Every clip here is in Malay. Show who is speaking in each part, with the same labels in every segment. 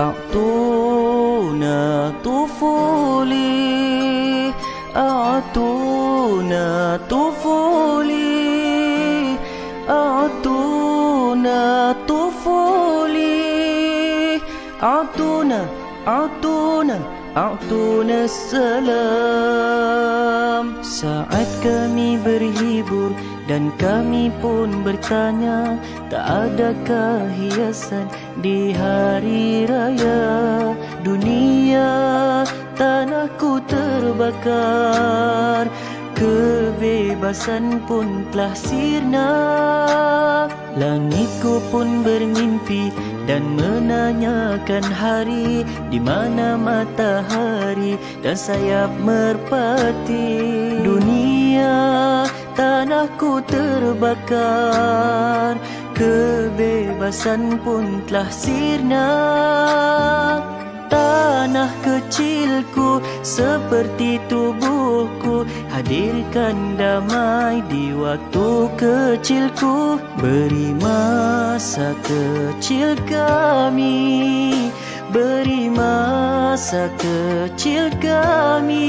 Speaker 1: أعطونا طفولي أعطونا طفولي أعطونا طفولي أعطونا أعطونا أعطونا السلام ساعات كامي برهيبور dan kami pun bertanya tak ada kehiasan di hari raya Dunia tanahku terbakar Kebebasan pun telah sirna Langitku pun bermimpi dan menanyakan hari Di mana matahari dan sayap merpati Dunia tanahku terbakar kebebasan pun telah sirna Tanah kecilku seperti tubuhku Hadirkan damai di waktu kecilku Beri masa kecil kami Beri masa kecil kami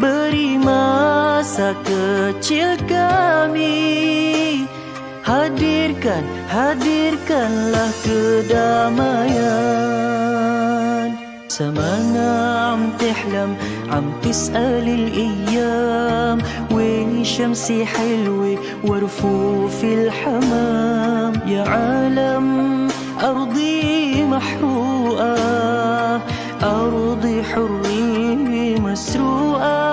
Speaker 1: Beri masa kecil kami, Beri masa kecil kami. Hadirkan, hadirkanlah kedamaian سمعنا عم تحلم عم تسأل الأيام وين شمسي حلوة ورفوف الحمام يا عالم أرضي محروقة أرضي حرية مسروقة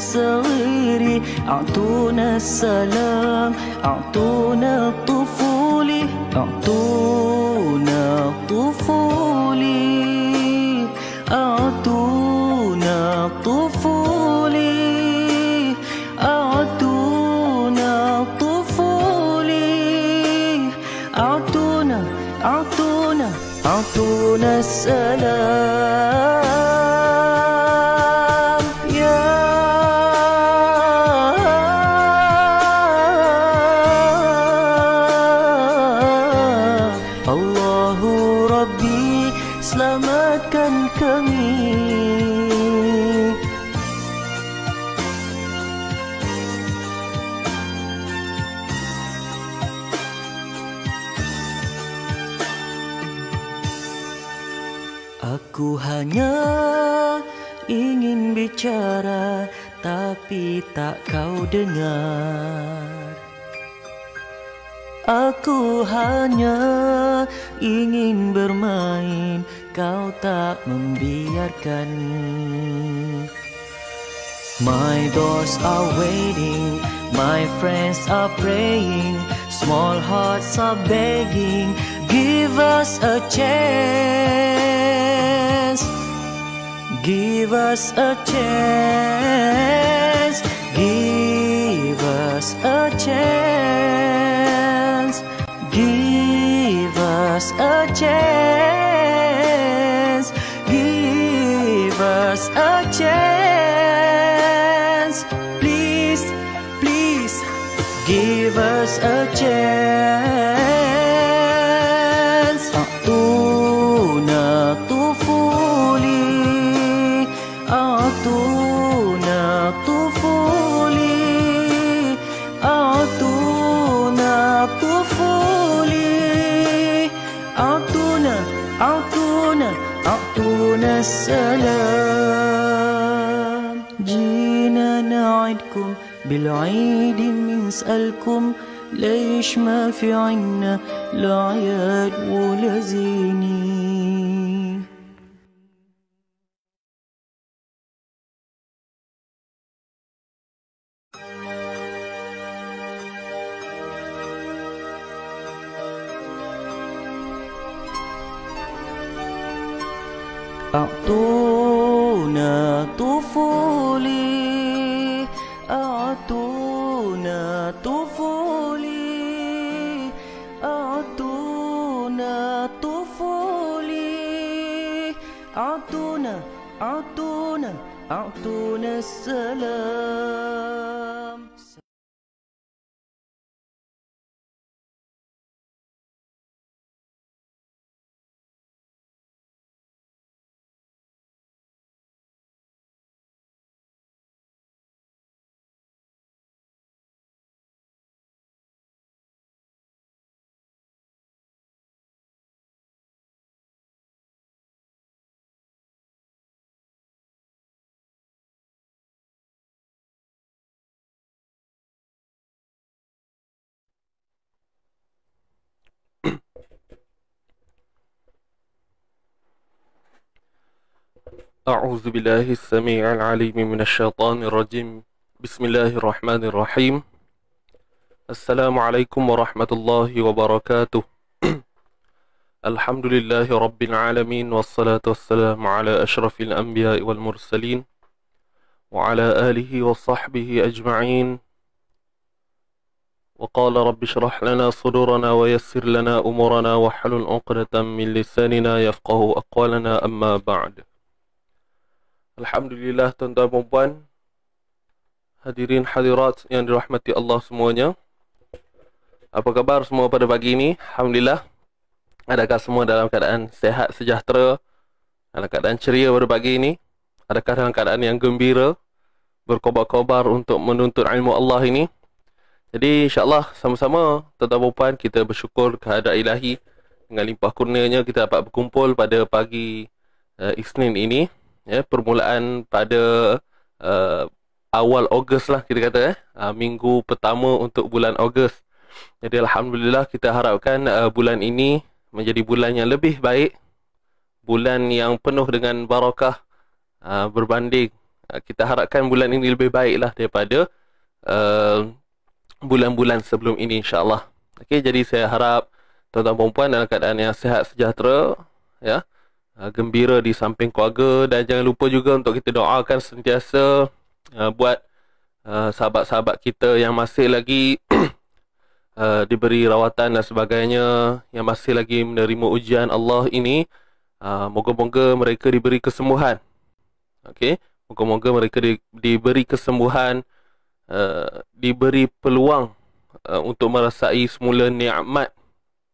Speaker 1: صغيري أعطونا السلام أعطونا الطفولي أعطونا طفولي أعطونا طفولي أعطونا طفولي أعطونا أعطونا أعطونا السلام dengar Aku hanya ingin bermain Kau tak membiarkan My doors are waiting My friends are praying Small hearts are begging Give us a chance Give us a chance Give us a chance. Give us a chance. Give us a chance. Please, please, give us a chance. عيد بنسألكم ليش ما في عنا لا عياد ولا زينين أعطوني salam.
Speaker 2: أعوذ بالله السميع العليم من الشيطان الرجيم بسم الله الرحمن الرحيم السلام عليكم ورحمة الله وبركاته الحمد لله رب العالمين والصلاة والسلام على أشرف الأنبياء والمرسلين وعلى آله وصحبه أجمعين وقال رب اشرح لنا صدورنا ويسر لنا أمورنا وحل عقدة من لساننا يفقه أقوالنا أما بعد Alhamdulillah tuan-tuan dan puan hadirin hadirat yang dirahmati Allah semuanya. Apa khabar semua pada pagi ini? Alhamdulillah. Adakah semua dalam keadaan sehat sejahtera? Dalam keadaan ceria pada pagi ini? Adakah dalam keadaan yang gembira berkobar-kobar untuk menuntut ilmu Allah ini? Jadi insya-Allah sama-sama tuan-tuan dan puan kita bersyukur kehadrat Ilahi dengan limpah kurnianya kita dapat berkumpul pada pagi uh, Isnin ini ya permulaan pada uh, awal Ogos lah kita kata eh uh, minggu pertama untuk bulan Ogos. Jadi alhamdulillah kita harapkan uh, bulan ini menjadi bulan yang lebih baik. Bulan yang penuh dengan barakah uh, ah, berbanding uh, kita harapkan bulan ini lebih baiklah daripada uh, bulan-bulan sebelum ini Insyaallah. Okay, jadi saya harap tuan-tuan dan puan dalam keadaan yang sehat sejahtera ya. Yeah. Ah, gembira di samping keluarga dan jangan lupa juga untuk kita doakan sentiasa ah, buat ah, sahabat-sahabat kita yang masih lagi diberi rawatan dan sebagainya yang masih lagi menerima ujian Allah ini moga-moga mereka diberi kesembuhan okey moga-moga mereka di, diberi kesembuhan diberi peluang untuk merasai semula nikmat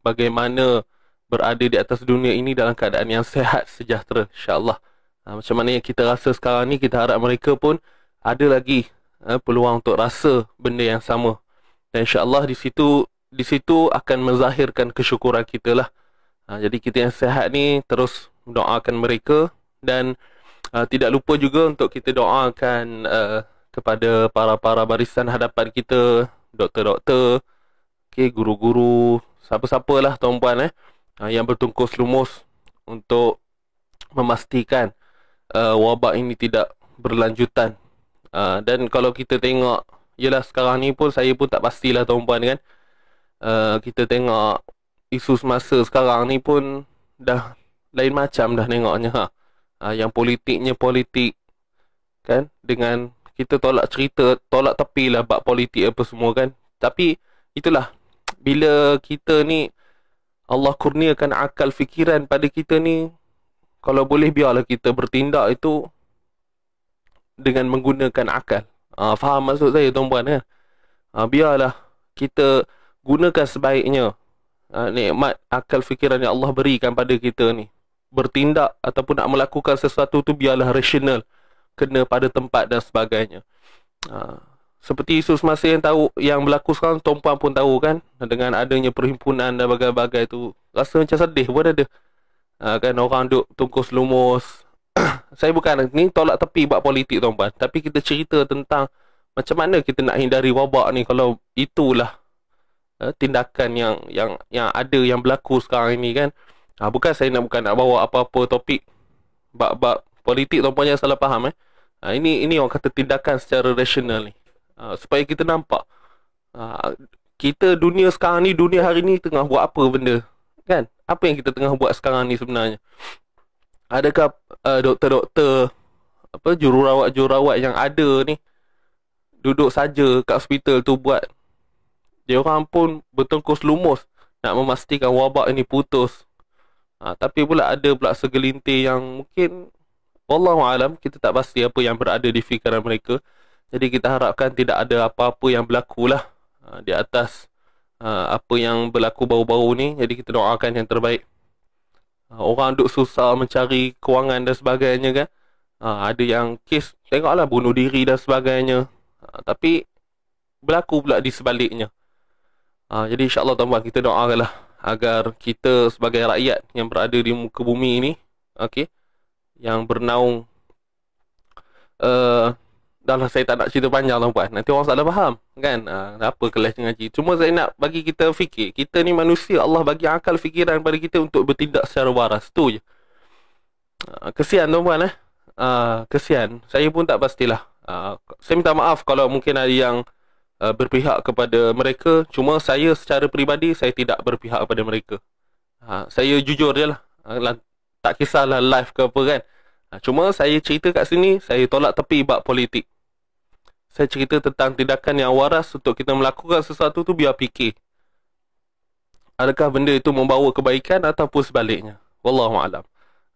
Speaker 2: bagaimana berada di atas dunia ini dalam keadaan yang sehat sejahtera insyaallah ha, macam mana yang kita rasa sekarang ni kita harap mereka pun ada lagi ha, peluang untuk rasa benda yang sama dan insyaallah di situ di situ akan menzahirkan kesyukuran kita lah ha, jadi kita yang sehat ni terus doakan mereka dan uh, tidak lupa juga untuk kita doakan uh, kepada para-para barisan hadapan kita doktor-doktor okey guru-guru siapa-siapalah tuan-puan eh uh, yang bertungkus lumus untuk memastikan uh, wabak ini tidak berlanjutan. Uh, dan kalau kita tengok, yelah sekarang ni pun saya pun tak pastilah tuan-puan kan. Uh, kita tengok isu semasa sekarang ni pun dah lain macam dah tengoknya. Ha. Uh, yang politiknya politik kan dengan kita tolak cerita, tolak tepi lah bak politik apa semua kan. Tapi itulah bila kita ni Allah kurniakan akal fikiran pada kita ni kalau boleh biarlah kita bertindak itu dengan menggunakan akal. ha, faham maksud saya tuan-tuan ya. Eh? Ah, ha, biarlah kita gunakan sebaiknya ha, nikmat akal fikiran yang Allah berikan pada kita ni. Bertindak ataupun nak melakukan sesuatu tu biarlah rasional kena pada tempat dan sebagainya. Ah seperti Yesus Masih yang tahu yang berlaku sekarang tumpuan pun tahu kan dengan adanya perhimpunan dan bagai-bagai tu rasa macam sedih pun ada ha, kan orang duk tungkus lumus saya bukan ni tolak tepi buat politik tuan tapi kita cerita tentang macam mana kita nak hindari wabak ni kalau itulah eh, tindakan yang yang yang ada yang berlaku sekarang ini kan ha, bukan saya nak bukan nak bawa apa-apa topik bab-bab politik tuan yang salah faham eh ha, ini ini orang kata tindakan secara rasional ni ha, supaya kita nampak ha, kita dunia sekarang ni dunia hari ni tengah buat apa benda kan apa yang kita tengah buat sekarang ni sebenarnya adakah uh, doktor-doktor apa jururawat-jururawat yang ada ni duduk saja kat hospital tu buat dia orang pun bertengkus lumus nak memastikan wabak ini putus ha, tapi pula ada pula segelintir yang mungkin Wallahualam, kita tak pasti apa yang berada di fikiran mereka. Jadi kita harapkan tidak ada apa-apa yang berlaku lah ha, di atas ha, apa yang berlaku baru-baru ni. Jadi kita doakan yang terbaik. Ha, orang duk susah mencari kewangan dan sebagainya kan. Ada yang kes tengoklah bunuh diri dan sebagainya. Tapi berlaku pula di sebaliknya. Jadi insyaAllah tuan-tuan kita doakanlah agar kita sebagai rakyat yang berada di muka bumi ini okay, yang bernaung uh, dah lah saya tak nak cerita panjang lah puan. Nanti orang salah faham. Kan? Ha, apa kelas dengan cik. Cuma saya nak bagi kita fikir. Kita ni manusia. Allah bagi akal fikiran pada kita untuk bertindak secara waras. Tu je. Ah, kesian tu puan eh. Ha, kesian. Saya pun tak pastilah. Ha, saya minta maaf kalau mungkin ada yang uh, berpihak kepada mereka. Cuma saya secara peribadi, saya tidak berpihak kepada mereka. Ha, saya jujur je lah. Ha, tak kisahlah live ke apa kan. Cuma saya cerita kat sini, saya tolak tepi bab politik saya cerita tentang tindakan yang waras untuk kita melakukan sesuatu tu biar fikir. Adakah benda itu membawa kebaikan ataupun sebaliknya? Wallahualam.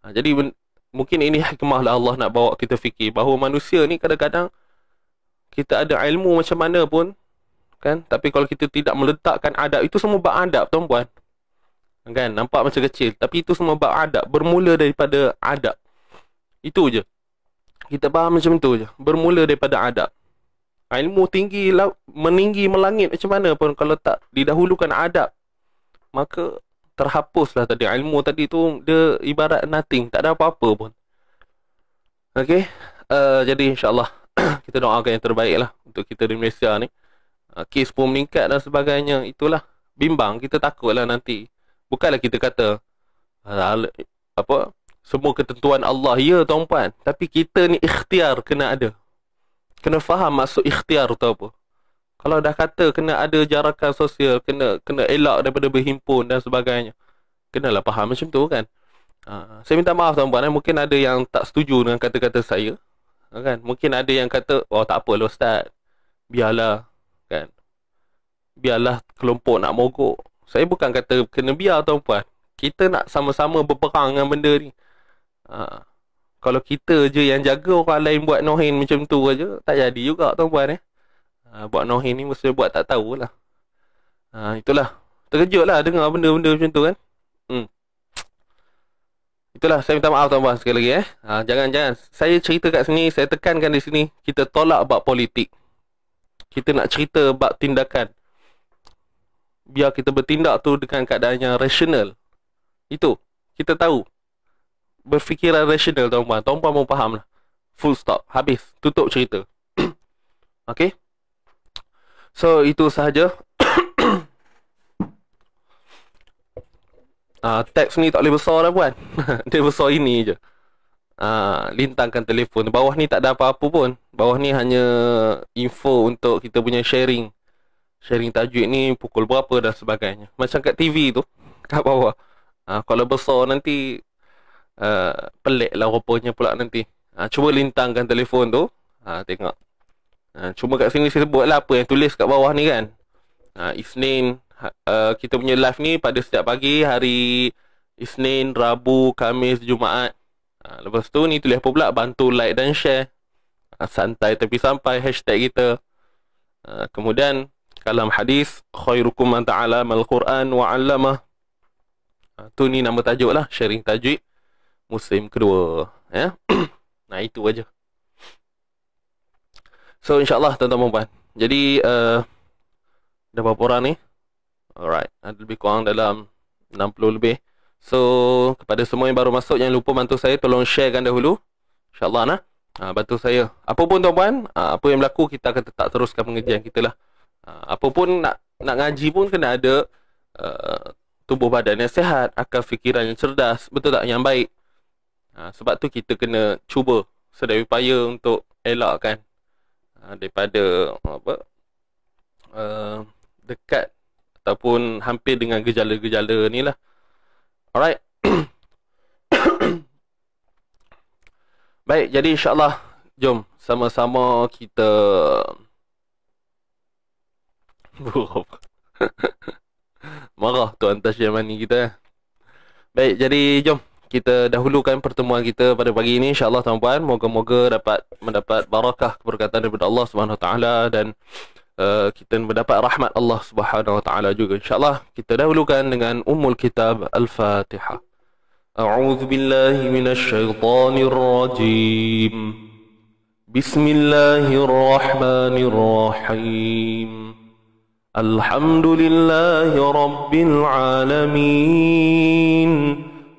Speaker 2: Ha, jadi mungkin ini hikmah lah Allah nak bawa kita fikir bahawa manusia ni kadang-kadang kita ada ilmu macam mana pun kan tapi kalau kita tidak meletakkan adab itu semua bab adab tuan-puan kan nampak macam kecil tapi itu semua bab adab bermula daripada adab itu je kita faham macam tu je bermula daripada adab ilmu tinggi meninggi melangit macam mana pun kalau tak didahulukan adab maka terhapuslah tadi ilmu tadi tu dia ibarat nothing tak ada apa-apa pun okey uh, jadi insyaallah kita doakan yang terbaik lah untuk kita di Malaysia ni uh, kes pun meningkat dan sebagainya itulah bimbang kita takutlah nanti bukanlah kita kata apa semua ketentuan Allah ya tuan puan tapi kita ni ikhtiar kena ada kena faham maksud ikhtiar tu apa. Kalau dah kata kena ada jarakan sosial, kena kena elak daripada berhimpun dan sebagainya. Kenalah faham macam tu kan. Ha, saya minta maaf tuan-tuan eh. mungkin ada yang tak setuju dengan kata-kata saya. Ha, kan? Mungkin ada yang kata, "Oh, tak apa lah ustaz. Biarlah." Kan? Biarlah kelompok nak mogok. Saya bukan kata kena biar tuan-tuan. Kita nak sama-sama berperang dengan benda ni. Ha, kalau kita je yang jaga orang lain buat nohin macam tu aja Tak jadi juga tuan-puan eh ha, Buat nohin ni mesti buat tak tahulah ha, Itulah Terkejut lah dengar benda-benda macam tu kan hmm. Itulah saya minta maaf tuan-puan sekali lagi eh Jangan-jangan ha, Saya cerita kat sini Saya tekankan di sini Kita tolak bab politik Kita nak cerita bab tindakan Biar kita bertindak tu dengan keadaan yang rasional Itu Kita tahu berfikiran rasional tuan puan tuan puan pun faham lah full stop habis tutup cerita Okay so itu sahaja Uh, ah, teks ni tak boleh besar lah puan Dia besar ini je uh, Lintangkan telefon Bawah ni tak ada apa-apa pun Bawah ni hanya info untuk kita punya sharing Sharing tajuk ni pukul berapa dan sebagainya Macam kat TV tu Kat bawah uh, Kalau besar nanti Ah, pelik lah rupanya pula nanti. Ha, cuba lintangkan telefon tu. Ha, tengok. Ha, cuma kat sini saya sebut lah apa yang tulis kat bawah ni kan. Ha, Isnin, uh, kita punya live ni pada setiap pagi hari Isnin, Rabu, Kamis, Jumaat. Ha, lepas tu ni tulis apa pula? Bantu like dan share. Ha, santai tapi sampai hashtag kita. Ha, kemudian kalam hadis khairukum man ta'ala quran wa 'allamah. Ha, tu ni nama tajuk lah sharing tajwid musim kedua ya nah itu aja so insyaallah tuan-tuan dan puan jadi uh, eh, ada berapa orang ni alright ada lebih kurang dalam 60 lebih so kepada semua yang baru masuk jangan lupa bantu saya tolong sharekan dahulu insyaallah nah ha, bantu saya apa pun tuan-tuan ha, apa yang berlaku kita akan tetap teruskan pengajian kita lah ha, apa pun nak nak ngaji pun kena ada uh, eh, tubuh badan yang sehat, akal fikiran yang cerdas, betul tak? Yang baik. Ha, sebab tu kita kena cuba sedaya upaya untuk elakkan ha, daripada apa uh, dekat ataupun hampir dengan gejala-gejala ni lah. Alright. Baik, jadi insyaAllah jom sama-sama kita marah tuan Tashiyamani kita. Baik, jadi jom kita dahulukan pertemuan kita pada pagi ini insyaallah tuan-tuan moga-moga dapat mendapat barakah keberkatan daripada Allah Subhanahu taala dan uh, kita mendapat rahmat Allah Subhanahu taala juga Insya Allah kita dahulukan dengan ummul kitab al-fatihah a'udzu billahi minasyaitonir rajim bismillahirrahmanirrahim alhamdulillahi rabbil alamin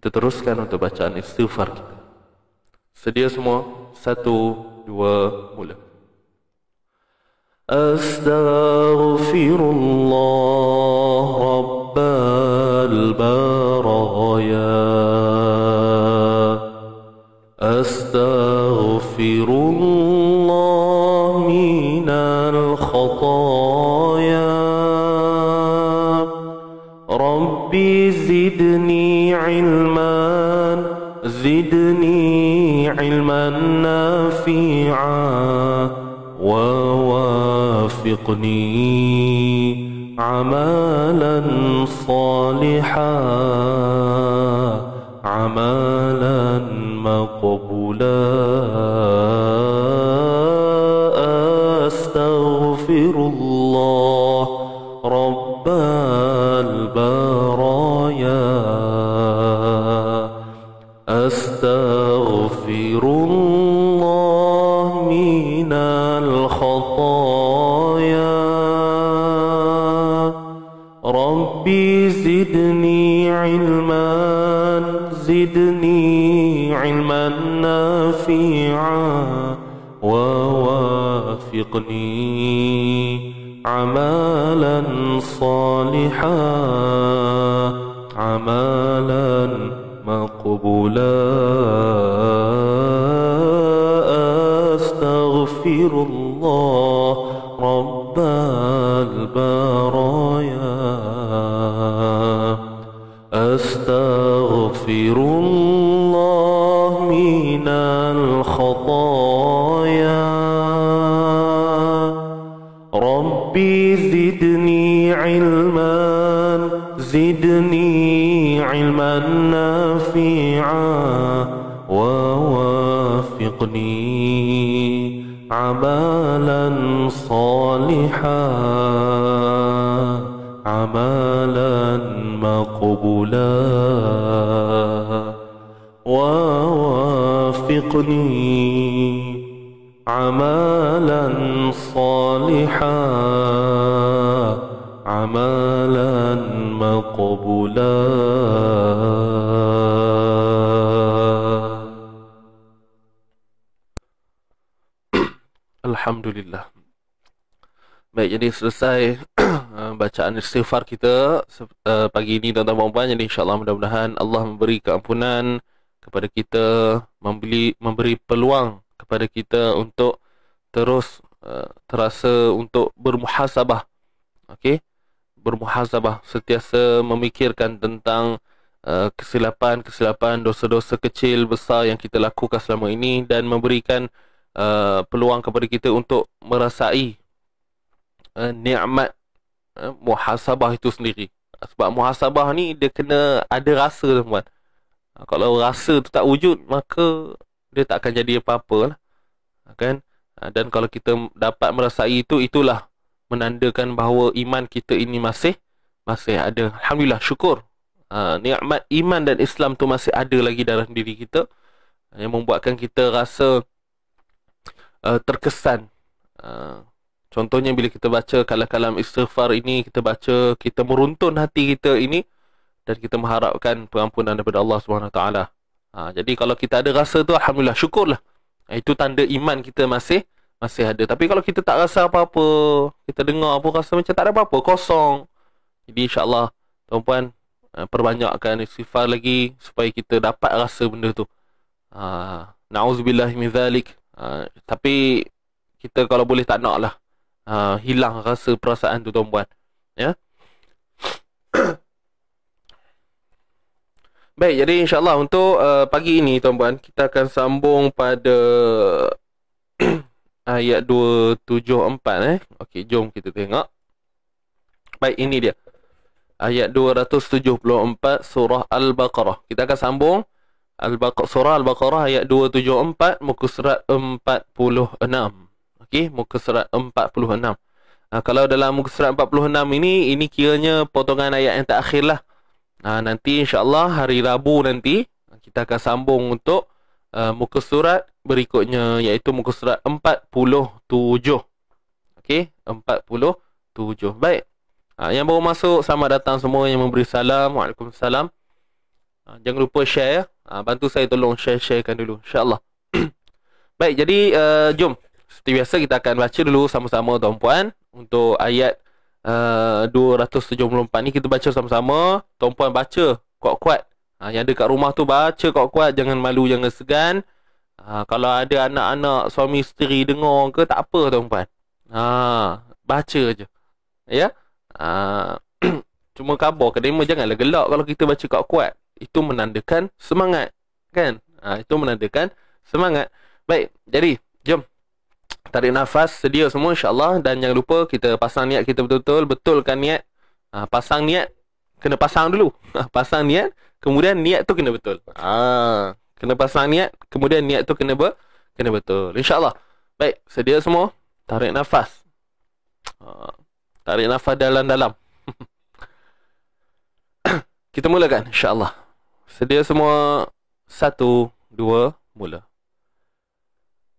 Speaker 2: kita teruskan untuk bacaan istighfar kita. Sedia semua? Satu, dua, mula. Astaghfirullah الله baraya Astaghfirullah أستغفر الله من الخطايا ربي زدني علما نافعا ووافقني عملا صالحا عملا مقبولا selesai eh, bacaan istighfar kita eh, pagi ini tuan-tuan dan puan jadi insyaallah mudah-mudahan Allah memberi keampunan kepada kita memberi memberi peluang kepada kita untuk terus eh, terasa untuk bermuhasabah okey bermuhasabah sentiasa memikirkan tentang kesilapan-kesilapan dosa-dosa kecil besar yang kita lakukan selama ini dan memberikan Uh, peluang kepada kita untuk merasai uh, nikmat uh, muhasabah itu sendiri. Sebab muhasabah ni dia kena ada rasa tu tuan Uh, ha, kalau rasa tu tak wujud maka dia tak akan jadi apa-apa lah. Ha, kan? Uh, dan kalau kita dapat merasai itu itulah menandakan bahawa iman kita ini masih masih ada. Alhamdulillah syukur. Uh, nikmat iman dan Islam tu masih ada lagi dalam diri kita yang membuatkan kita rasa uh, terkesan uh, Contohnya bila kita baca kalam-kalam istighfar ini, kita baca, kita meruntun hati kita ini dan kita mengharapkan pengampunan daripada Allah SWT. Ha, jadi kalau kita ada rasa tu, Alhamdulillah, syukurlah. Ha, itu tanda iman kita masih masih ada. Tapi kalau kita tak rasa apa-apa, kita dengar apa rasa macam tak ada apa-apa, kosong. Jadi insyaAllah, tuan-puan, ha, perbanyakkan istighfar lagi supaya kita dapat rasa benda tu. Ha, Ha, tapi kita kalau boleh tak nak lah uh, hilang rasa perasaan tu tuan-puan ya baik jadi insyaallah untuk uh, pagi ini tuan-puan kita akan sambung pada ayat 274 eh okey jom kita tengok baik ini dia ayat 274 surah al-baqarah kita akan sambung Al-Baqarah Surah Al-Baqarah ayat 274 muka surat 46 fikih muka surat 46. Uh, ah, kalau dalam muka surat 46 ini ini kiranya potongan ayat yang terakhir lah. Uh, nanti insyaallah hari Rabu nanti kita akan sambung untuk uh, muka surat berikutnya iaitu muka surat 47. Okey, 47. Baik. Uh, yang baru masuk selamat datang semua yang memberi salam. Waalaikumsalam. Uh, jangan lupa share ya. bantu saya tolong share-sharekan dulu insyaallah. Baik, jadi uh, jom seperti biasa kita akan baca dulu sama-sama tuan-puan Untuk ayat eh, uh, 274 ni kita baca sama-sama Tuan-puan baca kuat-kuat ha, Yang ada kat rumah tu baca kuat-kuat Jangan malu, jangan segan ha, Kalau ada anak-anak, suami isteri dengar ke tak apa tuan-puan ha, Baca je Ya ha, Cuma kabar kedema janganlah gelak kalau kita baca kuat-kuat Itu menandakan semangat Kan? Ha, itu menandakan semangat Baik, jadi jom tarik nafas sedia semua insyaallah dan jangan lupa kita pasang niat kita betul-betul betulkan niat ha, pasang niat kena pasang dulu ha, pasang niat kemudian niat tu kena betul ah ha, kena pasang niat kemudian niat tu kena ber kena betul insyaallah baik sedia semua tarik nafas ha, tarik nafas dalam-dalam kita mulakan insyaallah sedia semua satu dua mula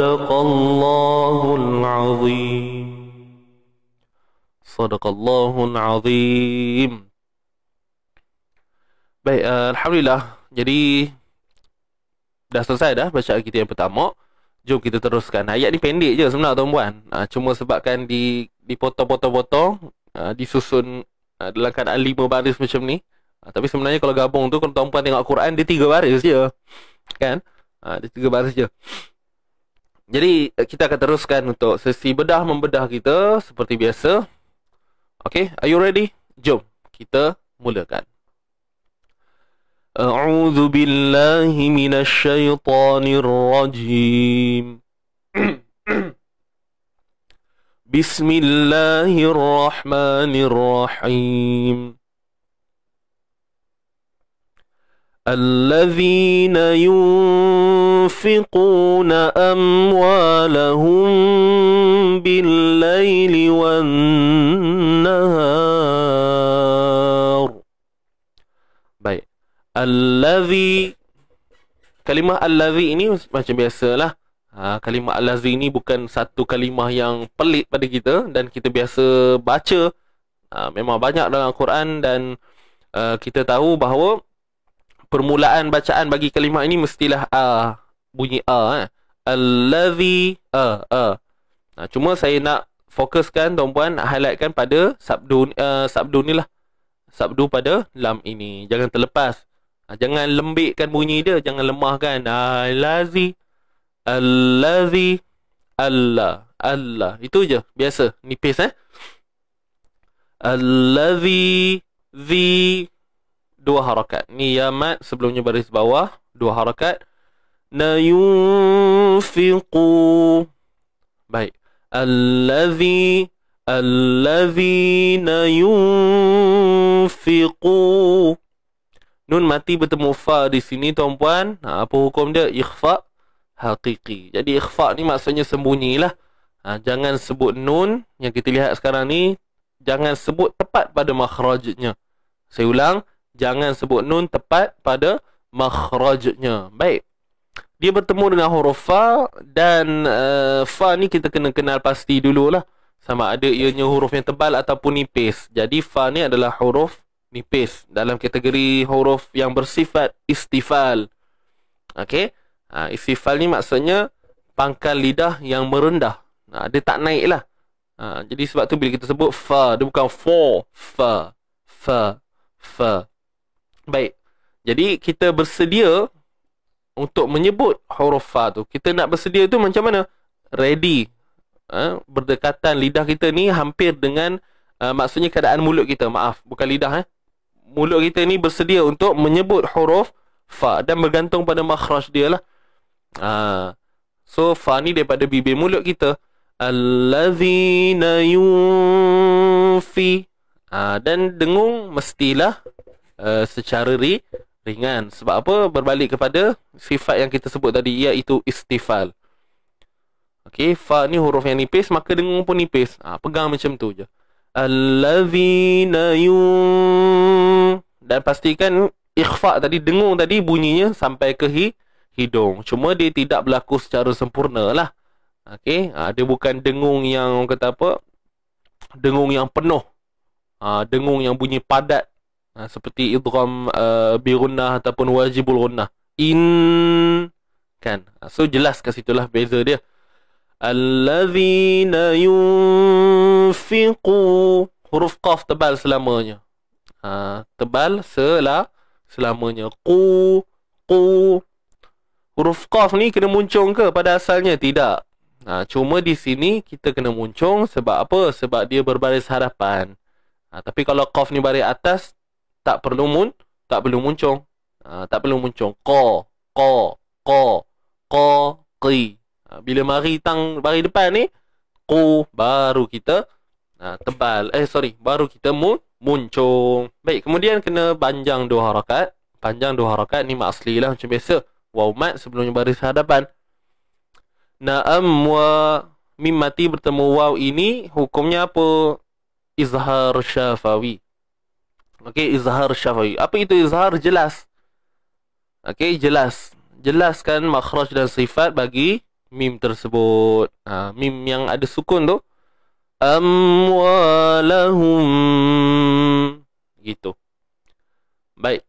Speaker 2: صدق الله العظيم صدق الله العظيم Baik, uh, Alhamdulillah Jadi Dah selesai dah baca kita yang pertama Jom kita teruskan Ayat ni pendek je sebenarnya tuan-puan uh, Cuma sebabkan di dipotong-potong-potong uh, Disusun uh, dalam keadaan lima baris macam ni uh, Tapi sebenarnya kalau gabung tu Kalau tuan-puan tengok Quran Dia tiga baris je Kan? Uh, dia tiga baris je jadi eh, kita akan teruskan untuk sesi bedah membedah kita seperti biasa. Okay, are you ready? Jom kita mulakan. أعوذ بالله من الشيطان الرجيم بسم الله الرحمن الذين ينفقون أموالهم بالليل والنهار baik الذي kalimah الذي ini macam biasalah ha, kalimah الذي ini bukan satu kalimah yang pelik pada kita dan kita biasa baca ha, memang banyak dalam Quran dan uh, kita tahu bahawa permulaan bacaan bagi kalimah ini mestilah a uh, bunyi a eh allazi a a nah cuma saya nak fokuskan tuan-puan highlightkan pada sabdu uh, sabdu nilah sabdu pada lam ini jangan terlepas uh, jangan lembikkan bunyi dia jangan lemahkan allazi allazi allah allah itu je biasa nipis eh allazi zi dua harakat. Ni yamat sebelumnya baris bawah dua harakat. Na yunfiqu. Baik. Allazi allazina yunfiqu. Nun mati bertemu fa di sini tuan-puan. Ha, apa hukum dia? Ikhfa hakiki. Jadi ikhfa ni maksudnya sembunyilah. Ha, jangan sebut nun yang kita lihat sekarang ni jangan sebut tepat pada makhrajnya. Saya ulang, Jangan sebut nun tepat pada makhrajnya. Baik. Dia bertemu dengan huruf fa dan uh, fa ni kita kena kenal pasti dululah. Sama ada ianya huruf yang tebal ataupun nipis. Jadi fa ni adalah huruf nipis dalam kategori huruf yang bersifat istifal. Okey. Ha, istifal ni maksudnya pangkal lidah yang merendah. Ha, dia tak naik lah. Ha, jadi sebab tu bila kita sebut fa, dia bukan fa, fa, fa, fa. Baik. Jadi kita bersedia untuk menyebut huruf fa tu. Kita nak bersedia tu macam mana? Ready. Ha? Berdekatan lidah kita ni hampir dengan uh, maksudnya keadaan mulut kita. Maaf, bukan lidah eh. Mulut kita ni bersedia untuk menyebut huruf fa dan bergantung pada makhraj dia lah. Ha. So fa ni daripada bibir mulut kita. Allazina yunfi. Ha, dan dengung mestilah Eh, secara ri, ringan. Sebab apa? Berbalik kepada sifat yang kita sebut tadi iaitu istifal. Okey, fa ni huruf yang nipis, maka dengung pun nipis. Ha, pegang macam tu je. Allazina Dan pastikan ikhfa tadi, dengung tadi bunyinya sampai ke hi, hidung. Cuma dia tidak berlaku secara sempurna lah. Okey, ha, dia bukan dengung yang kata apa? Dengung yang penuh. Ha, dengung yang bunyi padat Ha, seperti idgham uh, bi gunnah ataupun wajibul gunnah in kan ha, so jelas kat situlah beza dia alladhina yunfiqu huruf qaf tebal selamanya uh, tebal sela selamanya qu qu huruf qaf ni kena muncung ke pada asalnya tidak Ha, cuma di sini kita kena muncung sebab apa? Sebab dia berbaris harapan. Ha, tapi kalau qaf ni baris atas, tak perlu mun tak perlu muncung ha, tak perlu muncung qa qa qa qa qi bila mari tang mari depan ni qu baru kita ha, tebal eh sorry baru kita mun muncung baik kemudian kena panjang dua harakat panjang dua harakat ni mak asli lah macam biasa waw mat sebelumnya baris hadapan na'am wa mimati bertemu waw ini hukumnya apa izhar syafawi Okey, izhar syafi'i. Apa itu izhar? Jelas. Okey, jelas. Jelaskan makhraj dan sifat bagi mim tersebut. Ha, mim yang ada sukun tu. Amwalahum. Gitu. Baik.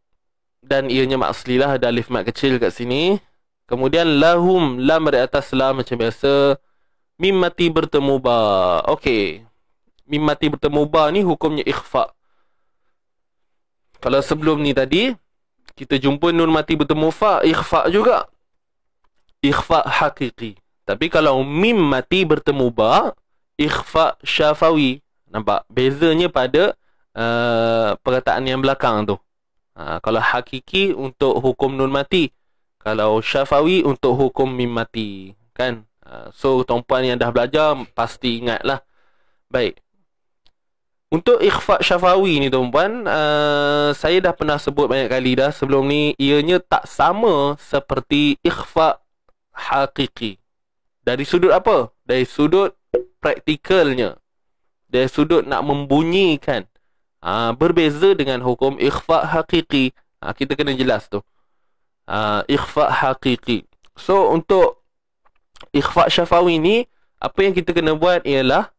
Speaker 2: Dan ianya ma'aslilah. Ada alif mat kecil kat sini. Kemudian, lahum. Lam dari atas lah macam biasa. Mim mati bertemu ba. Okey. Mim mati bertemu ba ni hukumnya ikhfa'. Kalau sebelum ni tadi Kita jumpa nun mati bertemu fa Ikhfa juga Ikhfa hakiki Tapi kalau mim mati bertemu ba Ikhfa syafawi Nampak? Bezanya pada uh, Perkataan yang belakang tu ha, Kalau hakiki untuk hukum nun mati Kalau syafawi untuk hukum mim mati Kan? Uh, so, tuan-puan yang dah belajar Pasti ingatlah Baik untuk ikhfa syafawi ni tuan-puan, uh, saya dah pernah sebut banyak kali dah sebelum ni, ianya tak sama seperti ikhfa hakiki. Dari sudut apa? Dari sudut praktikalnya. Dari sudut nak membunyikan. Uh, berbeza dengan hukum ikhfa hakiki. Uh, ha, kita kena jelas tu. Uh, ikhfa hakiki. So, untuk ikhfa syafawi ni, apa yang kita kena buat ialah,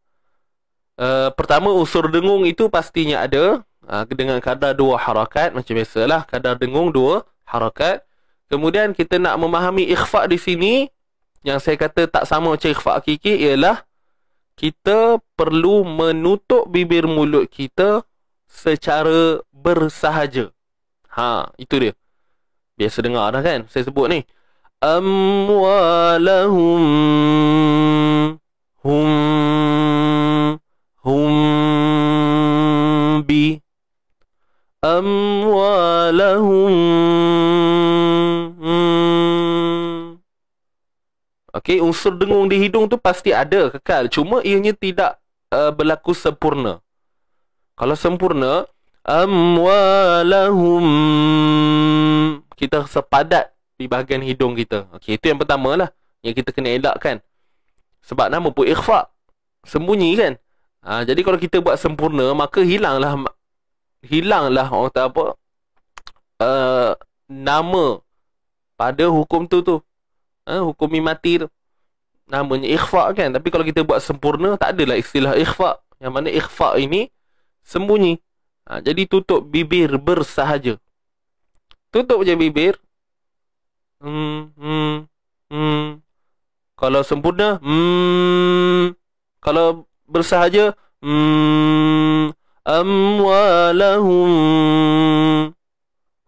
Speaker 2: Eh, pertama unsur dengung itu pastinya ada uh, dengan kadar dua harakat macam biasalah kadar dengung dua harakat kemudian kita nak memahami ikhfa di sini yang saya kata tak sama macam ikhfa hakiki ialah kita perlu menutup bibir mulut kita secara bersahaja ha itu dia biasa dengar dah kan saya sebut ni amwalahum أموالهم Okey, unsur dengung di hidung tu pasti ada kekal. Cuma ianya tidak uh, berlaku sempurna. Kalau sempurna, amwalahum kita sepadat di bahagian hidung kita. Okey, itu yang pertama lah yang kita kena elakkan. Sebab nama pun ikhfa. Sembunyi kan? Ha, jadi kalau kita buat sempurna, maka hilanglah hilanglah orang tak apa uh, nama pada hukum tu tu. Uh, hukum mati tu. Namanya ikhfa kan. Tapi kalau kita buat sempurna, tak adalah istilah ikhfa. Yang mana ikhfa ini sembunyi. Uh, jadi tutup bibir bersahaja. Tutup je bibir. Hmm, hmm, hmm. Kalau sempurna, hmm. Kalau bersahaja, hmm. أموالهم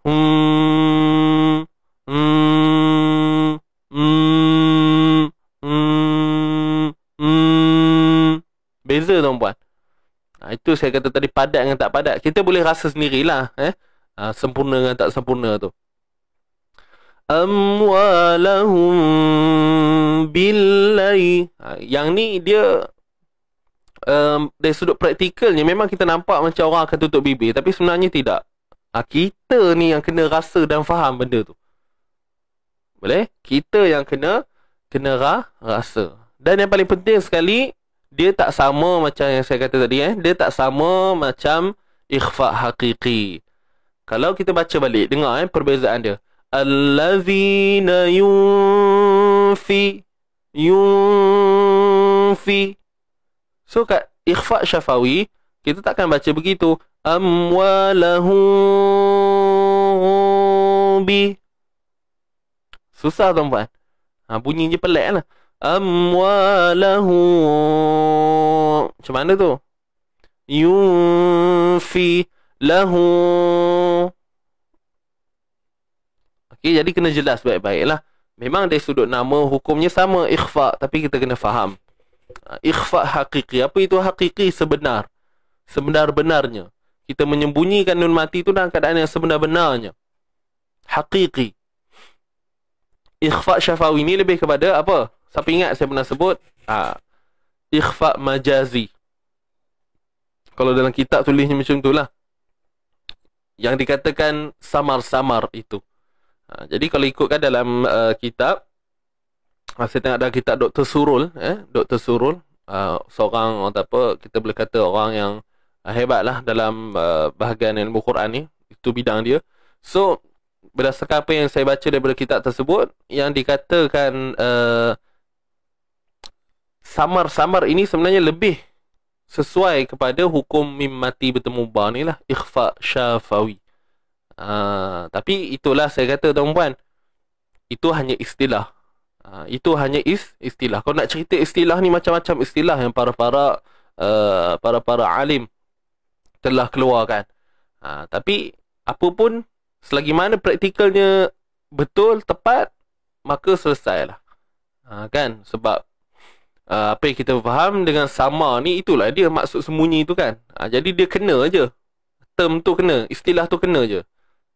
Speaker 2: هم Beza tuan-puan ha, Itu saya kata tadi padat dengan tak padat Kita boleh rasa sendirilah eh? ha, Sempurna dengan tak sempurna tu Amwalahum billai ha, Yang ni dia um, dari sudut praktikalnya memang kita nampak macam orang akan tutup bibir tapi sebenarnya tidak. Ha, kita ni yang kena rasa dan faham benda tu. Boleh? Kita yang kena kena rah, rasa. Dan yang paling penting sekali dia tak sama macam yang saya kata tadi eh. Dia tak sama macam ikhfa hakiki. Kalau kita baca balik dengar eh perbezaan dia. Allazina yunfi yunfi So kat ikhfa syafawi kita takkan baca begitu. Amwalahu bi Susah tuan-tuan. Ha, bunyi je pelik lah. Amwalahu Macam mana tu? Yunfi lahu Okey, jadi kena jelas baik-baik lah. Memang dari sudut nama, hukumnya sama ikhfa. Tapi kita kena faham ikhfa hakiki. Apa itu hakiki sebenar? Sebenar-benarnya. Kita menyembunyikan nun mati itu dalam keadaan yang sebenar-benarnya. Hakiki. Ikhfa syafawi ini lebih kepada apa? Siapa ingat saya pernah sebut? Ah, ikhfa majazi. Kalau dalam kitab tulisnya macam tu lah Yang dikatakan samar-samar itu. Ha, jadi kalau ikutkan dalam uh, kitab, saya tengok ada kitab Dr. Surul eh Dr. Surul uh, seorang orang tak apa kita boleh kata orang yang ah, hebatlah dalam uh, bahagian ilmu Quran ni itu bidang dia so berdasarkan apa yang saya baca daripada kitab tersebut yang dikatakan samar-samar uh, ini sebenarnya lebih sesuai kepada hukum mim mati bertemu bar ni lah ikhfa syafawi uh, tapi itulah saya kata tuan-tuan itu hanya istilah Ha, itu hanya is, istilah. Kau nak cerita istilah ni macam-macam istilah yang para-para uh, para-para alim telah keluarkan. Ha, tapi apapun, selagi mana praktikalnya betul tepat maka selesailah. Ha, kan sebab uh, apa yang kita faham dengan sama ni itulah dia maksud sembunyi tu kan. Ha, jadi dia kena aje. Term tu kena, istilah tu kena je.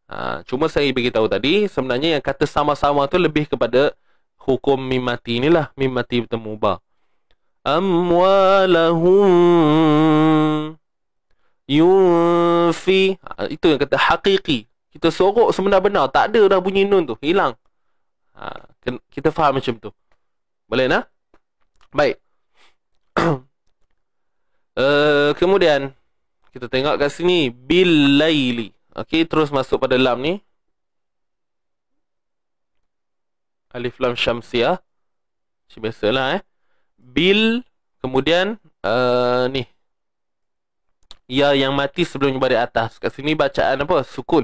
Speaker 2: Ha, cuma saya bagi tahu tadi sebenarnya yang kata sama-sama tu lebih kepada hukum mimati inilah mimati temuba amwalahum yufi ha, itu yang kata hakiki kita sorok sebenar-benar tak ada dah bunyi nun tu hilang ha, kita faham macam tu boleh nak baik uh, kemudian kita tengok kat sini bil laili okey terus masuk pada lam ni Alif Lam Syamsiah Macam biasalah eh Bil Kemudian uh, Ni Ya yang mati sebelum di atas Kat sini bacaan apa? Sukun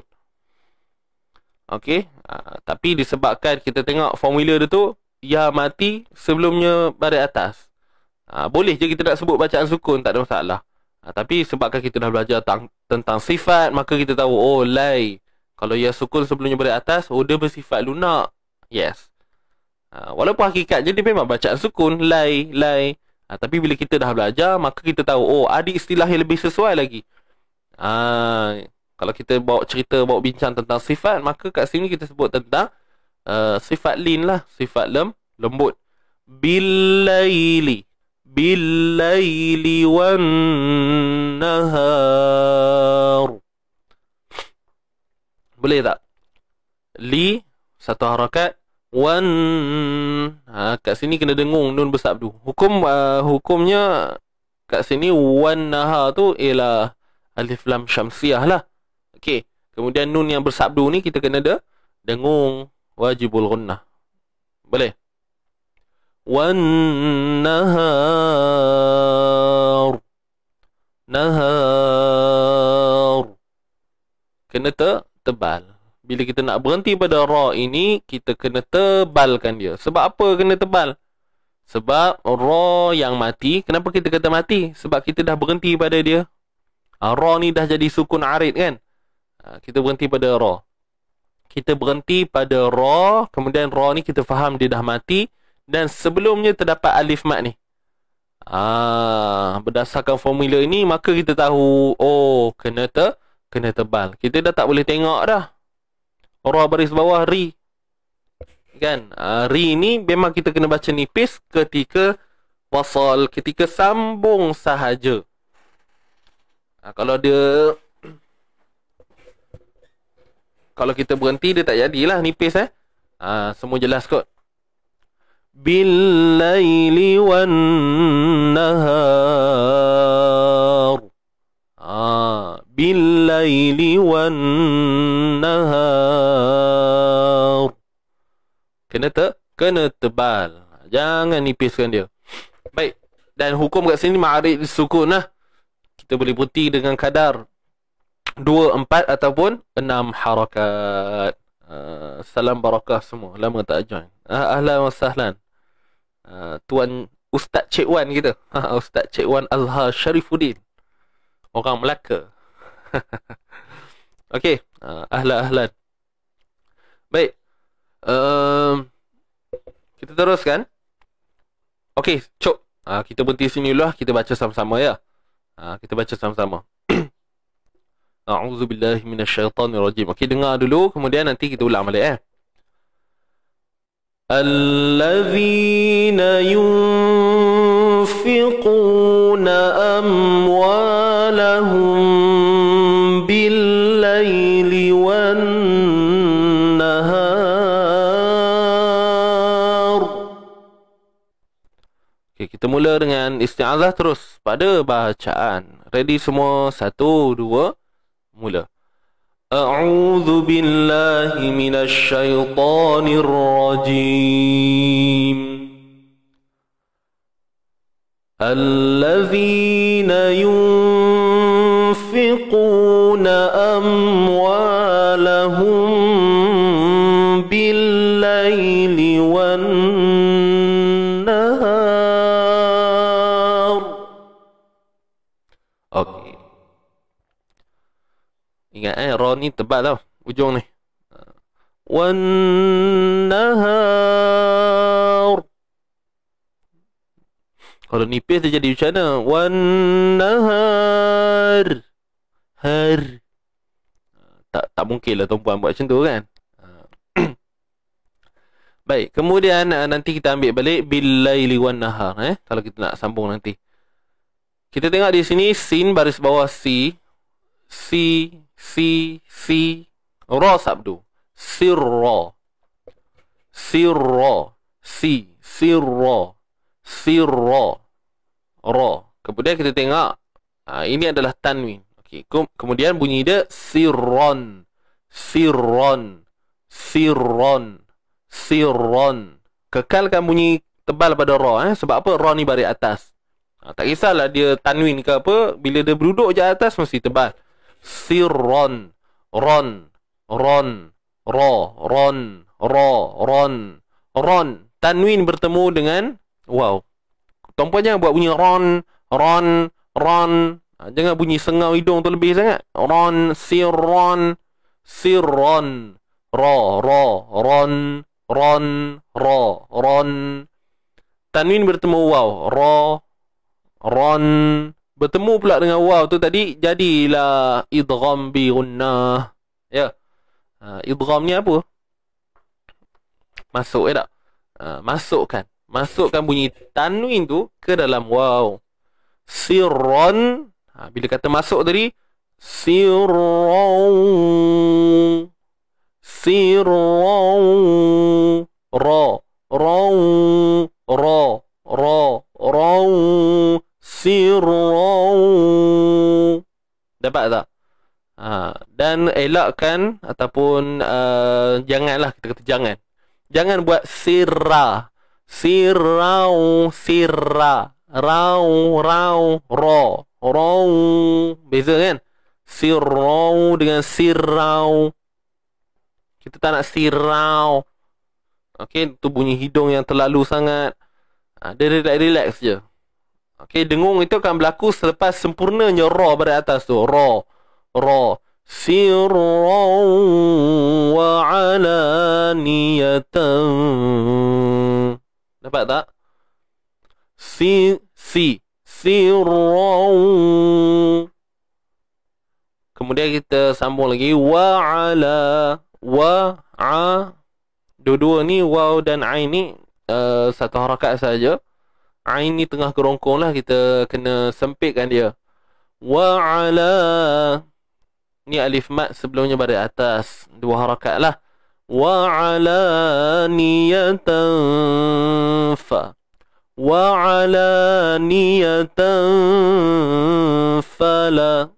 Speaker 2: Okay uh, Tapi disebabkan kita tengok formula dia tu Ya mati sebelumnya baris atas uh, Boleh je kita nak sebut bacaan sukun Tak ada masalah uh, Tapi sebabkan kita dah belajar tang- tentang sifat Maka kita tahu Oh lay Kalau ya sukun sebelumnya baris atas Oh dia bersifat lunak Yes Ha, walaupun hakikatnya dia memang bacaan sukun, lai, lai. Ha, tapi bila kita dah belajar, maka kita tahu, oh, ada istilah yang lebih sesuai lagi. Ha, kalau kita bawa cerita, bawa bincang tentang sifat, maka kat sini kita sebut tentang uh, sifat lin lah. Sifat lem, lembut. Bilaili. Bilaili wan nahar. Boleh tak? Li, satu harakat. Wan ha, Kat sini kena dengung Nun besar tu Hukum uh, Hukumnya Kat sini Wan naha tu Ialah Alif lam syamsiah lah Okey, Kemudian nun yang bersabdu ni kita kena ada dengung wajibul gunnah. Boleh? Wan nahar. Nahar. Kena te, tebal bila kita nak berhenti pada ra ini kita kena tebalkan dia sebab apa kena tebal sebab ra yang mati kenapa kita kata mati sebab kita dah berhenti pada dia ah, ra ni dah jadi sukun arid kan ah, kita berhenti pada ra kita berhenti pada ra kemudian ra ni kita faham dia dah mati dan sebelumnya terdapat alif mat ni ah berdasarkan formula ini maka kita tahu oh kena te kena tebal kita dah tak boleh tengok dah Huruf baris bawah ri Kan uh, Ri ni memang kita kena baca nipis Ketika Wasal Ketika sambung sahaja uh, Kalau dia Kalau kita berhenti dia tak jadilah nipis eh uh, Semua jelas kot Bil laili wan nahar بالليل والنهار kena te, kena tebal jangan nipiskan dia baik dan hukum kat sini ma'arid sukun lah kita boleh putih dengan kadar 2, 4 ataupun 6 harakat uh, salam barakah semua lama tak join uh, ahlan wa sahlan uh, tuan ustaz cik wan kita ustaz cik wan azhar syarifuddin orang melaka okay, uh, ahlan ahlan. Baik, um, kita teruskan. Okay, cok. Uh, ah, kita berhenti sini dulu lah. Kita baca sama-sama ya. Uh, kita baca sama-sama. A'udzubillahi minasyaitanir rajim. Okey dengar dulu kemudian nanti kita ulang balik eh. Alladzina yunfiquna Kita mula dengan isti'adah terus pada bacaan. Ready semua? Satu, dua, mula. A'udhu billahi minash shaytanir rajim. الذين ينفقون أموالهم ingat eh Ra ni tebal tau Ujung ni Wan-nahar Kalau nipis dia jadi macam mana Wan-nahar Har tak, tak mungkin lah tuan-puan buat macam tu kan Baik, kemudian eh, nanti kita ambil balik Bilaili wan-nahar eh? Kalau kita nak sambung nanti kita tengok di sini sin baris bawah si si fi fi ro sabdu sirra sirra si sirra sirra ro. kemudian kita tengok ha, ini adalah tanwin okey kemudian bunyi dia sirron sirron sirron sirron kekalkan bunyi tebal pada ro, eh sebab apa Ro ni bari atas ha, tak kisahlah dia tanwin ke apa bila dia berduduk je atas mesti tebal sirron ron ron ro ron ro ron ron tanwin bertemu dengan wow tompo jangan buat bunyi ron ron ron jangan bunyi sengau hidung tu lebih sangat ron sirron sirron ro ro ron ron ro ron tanwin bertemu wow ro ron bertemu pula dengan waw tu tadi jadilah idgham bi gunnah ya uh, idgham ni apa masuk ya tak uh, masukkan masukkan bunyi tanwin tu ke dalam waw sirran ha, bila kata masuk tadi sirran sirran ra ra, ra, ra, ra. Sirau, dapat tak ha dan elakkan ataupun uh, janganlah kita kata jangan jangan buat sirra sirau sirra rau rau ra rau beza kan sirau dengan sirau kita tak nak sirau Okay, tu bunyi hidung yang terlalu sangat. Ha, dia relax, relax je. Okey, dengung itu akan berlaku selepas sempurnanya ra pada atas tu. Ra. Ra. Sirran wa alaniyatan. nampak tak? Si. Si. Sirran. Kemudian kita sambung lagi. Wa ala. Wa. A. Dua-dua ni. Waw dan A ni. Uh, satu harakat saja. Ain ni tengah kerongkong lah Kita kena sempitkan dia Wa'ala Ni alif mat sebelumnya pada atas Dua harakat lah Wa'ala niyatan Wa'ala niyatan fala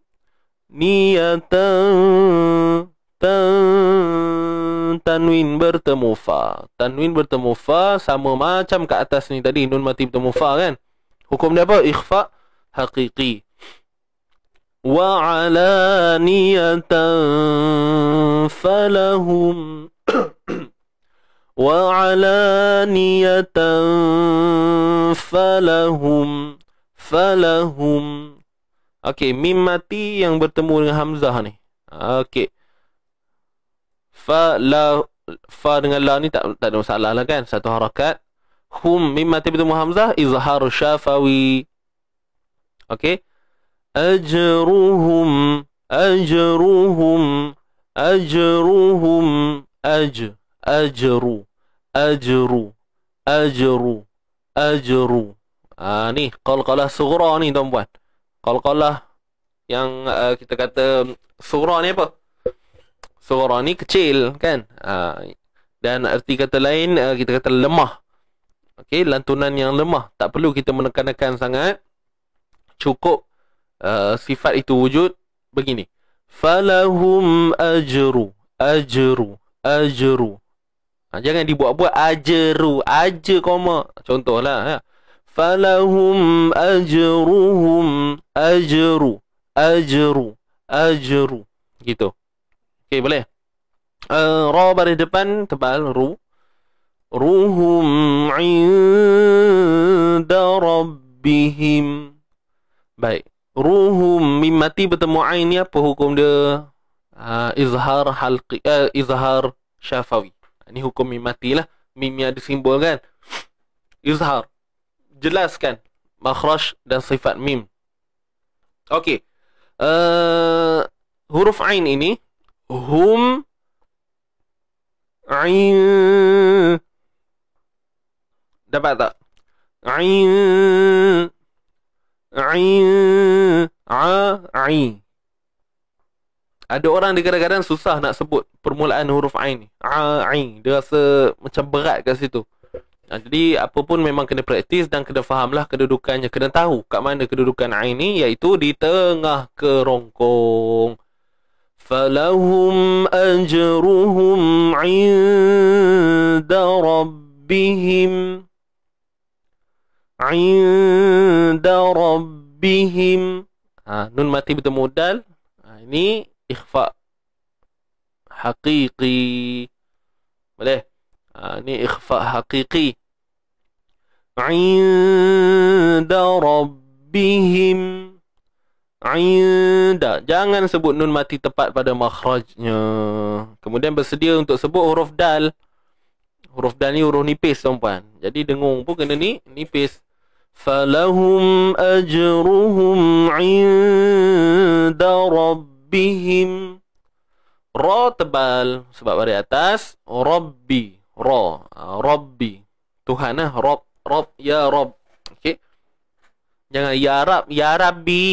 Speaker 2: Niyatan tan tanwin bertemu fa. Tanwin bertemu fa sama macam ke atas ni tadi nun mati bertemu fa kan. Hukum dia apa? Ikhfa hakiki. Wa alaniyatan falahum wa alaniyatan falahum falahum. Okey, mim mati yang bertemu dengan hamzah ni. Okey fa la fa dengan la ni tak tak ada masalah lah kan satu harakat hum mimma tibtu hamzah izhar syafawi okey ajruhum ajruhum ajruhum aj ajru ajru ajru ajru ah ni qalqalah sughra ni tuan-tuan qalqalah yang uh, kita kata sughra ni apa suara ni kecil kan ha. dan arti kata lain eh, kita kata lemah okey lantunan yang lemah tak perlu kita menekan menekankan sangat cukup uh, sifat itu wujud begini falahum ajru ajru ajru ha, jangan dibuat-buat ajru aja koma contohlah ya falahum ajruhum ajru ajru ajru gitu Okey, boleh. Uh, eh, ra baris depan tebal ru. Ruhum 'inda rabbihim. Baik. Ruhum mim mati bertemu ain ni apa hukum dia? Uh, izhar halqi uh, izhar syafawi. Ini ah, hukum mim lah. Mim yang ada simbol kan? Izhar. Jelaskan makhraj dan sifat mim. Okey. Uh, huruf ain ini Hum, هم عين دبا ذا عين a, ع ada orang dia kadang-kadang susah nak sebut permulaan huruf ain ni ain dia rasa macam berat kat situ nah, ha, jadi apa pun memang kena praktis dan kena fahamlah kedudukannya kena tahu kat mana kedudukan ain ni iaitu di tengah kerongkong فلهم اجرهم عند ربهم عند ربهم آه، نون ماتي بدون مودال آه اخفاء حقيقي boleh آه اخفاء حقيقي عند ربهم Inda. Jangan sebut nun mati tepat pada makhrajnya. Kemudian bersedia untuk sebut huruf dal. Huruf dal ni huruf nipis, tuan-puan. Jadi dengung pun kena ni, nipis. Falahum ajruhum inda rabbihim. Ra tebal. Sebab dari atas. Rabbi. Ra. Ah, Rabbi. Tuhan lah. Rab. Rab. Ya Rabb. Jangan ya Rab, ya Rabbi.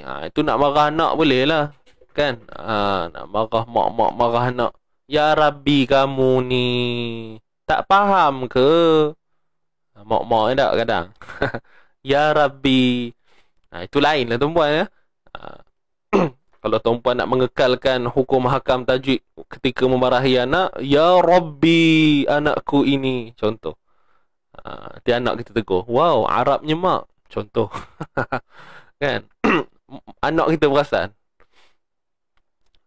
Speaker 2: Ha, itu nak marah anak boleh lah. Kan? Ha, nak marah mak-mak marah anak. Ya Rabbi kamu ni. Tak faham ke? Ha, mak-mak tak kadang. ya Rabbi. Ha, itu lain lah tuan-puan ya. Ha. Kalau tuan-puan nak mengekalkan hukum hakam tajwid ketika memarahi anak. Ya Rabbi anakku ini. Contoh. Ha, dia anak kita tegur. Wow, Arabnya mak. Contoh Kan Anak kita perasan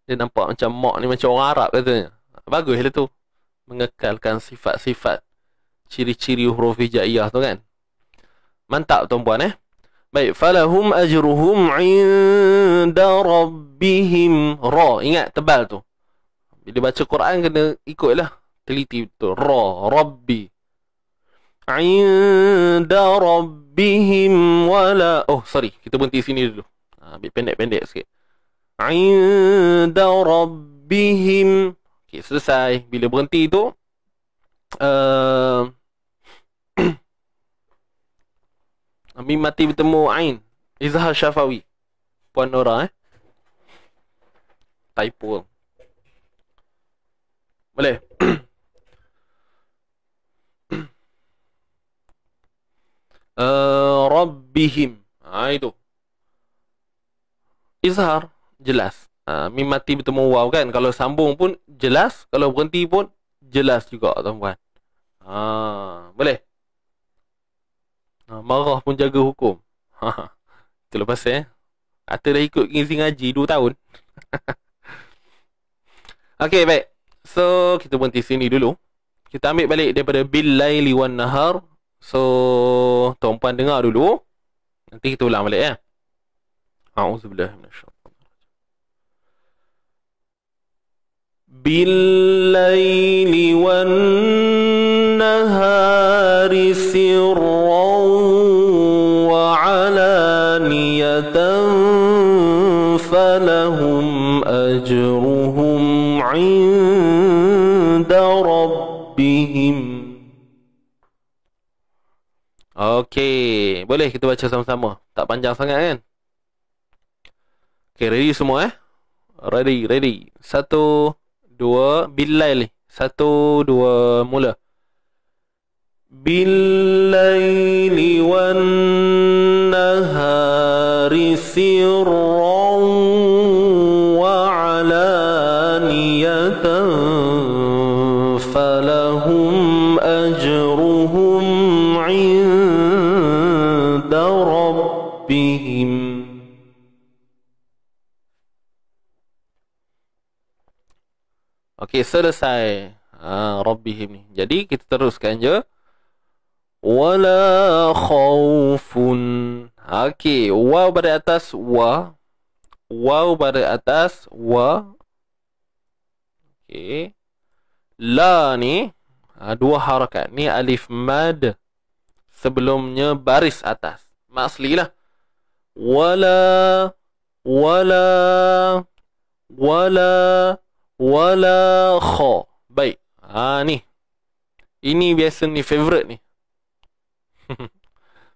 Speaker 2: Dia nampak macam Mak ni macam orang Arab katanya Bagus lah tu Mengekalkan sifat-sifat Ciri-ciri huruf hijaiyah tu kan Mantap tuan-puan eh Baik Falahum ajruhum inda rabbihim Ra Ingat tebal tu Bila baca Quran kena ikutlah Teliti betul Ra Rabbi inda rabbihim wala oh sorry kita berhenti sini dulu ha, ambil pendek-pendek sikit inda rabbihim okey selesai bila berhenti tu uh, eh, Amin mati bertemu Ain Izhar Syafawi Puan Nora eh Typo Boleh Eh, rabbihim. Ha, itu. Izhar, jelas. Ha, mim mati bertemu waw kan. Kalau sambung pun jelas. Kalau berhenti pun jelas juga tuan-tuan. Ha, boleh? Ha, marah pun jaga hukum. Ha, itu lepas eh. Atta dah ikut Kingsi Ngaji 2 tahun. okay, baik. So, kita berhenti sini dulu. Kita ambil balik daripada Bil Laili Wan Nahar So, tuan-puan dengar dulu. Nanti kita ulang balik ya. A'udzubillah بالليل والنهار سرا وعلانية فلهم أجرهم عند ربهم Okey, boleh kita baca sama-sama. Tak panjang sangat kan? Okey, ready semua eh? Ready, ready. Satu, dua, bilal. Satu, dua, mula. Bilal wan nahari sirra. Okey, selesai. Ha, Rabbihim ni. Jadi, kita teruskan je. Wala khawfun. Okey, waw pada atas wa. Waw pada atas wa. Okey. La ni. Ha, dua harakat. Ni alif mad. Sebelumnya baris atas. Masli lah. Wala. Wala. Wala wala kha. Baik. Ha ni. Ini biasa ni favorite ni.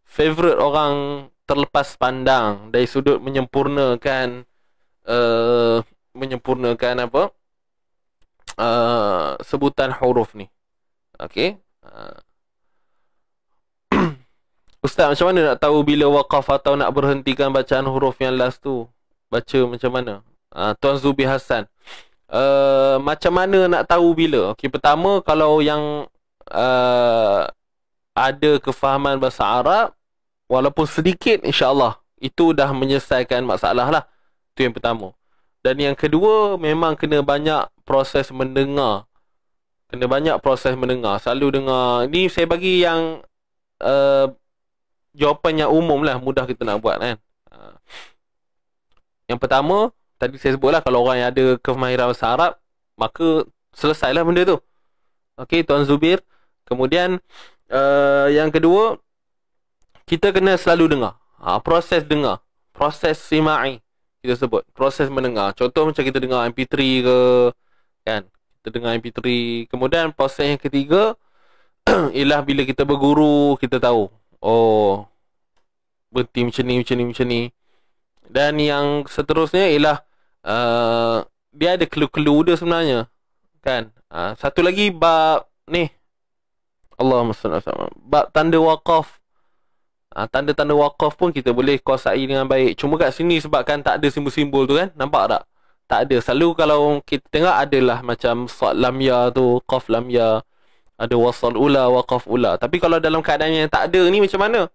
Speaker 2: favorite orang terlepas pandang dari sudut menyempurnakan uh, menyempurnakan apa? Uh, sebutan huruf ni. Okey. Uh. Ustaz macam mana nak tahu bila wakaf atau nak berhentikan bacaan huruf yang last tu? Baca macam mana? Uh, Tuan Zubi Hassan uh, macam mana nak tahu bila? Okey, pertama kalau yang uh, ada kefahaman bahasa Arab walaupun sedikit insya-Allah itu dah menyelesaikan masalah lah. Itu yang pertama. Dan yang kedua memang kena banyak proses mendengar. Kena banyak proses mendengar. Selalu dengar. Ini saya bagi yang uh, jawapan yang umum lah. Mudah kita nak buat kan. Yang pertama, tadi saya sebutlah kalau orang yang ada kemahiran bahasa Arab maka selesailah benda tu ok Tuan Zubir kemudian uh, yang kedua kita kena selalu dengar ha, proses dengar proses simai kita sebut proses mendengar contoh macam kita dengar MP3 ke kan kita dengar MP3 kemudian proses yang ketiga ialah bila kita berguru kita tahu oh berhenti macam ni macam ni macam ni dan yang seterusnya ialah Eh, dia ada kelu kelu dia sebenarnya kan uh, satu lagi bab ni Allah salli alaihi wasallam bab tanda wakaf uh, tanda-tanda wakaf pun kita boleh kuasai dengan baik cuma kat sini sebabkan tak ada simbol-simbol tu kan nampak tak tak ada selalu kalau kita tengok adalah macam sad lam ya tu qaf lam ya ada wasal ula waqaf ula tapi kalau dalam keadaan yang tak ada ni macam mana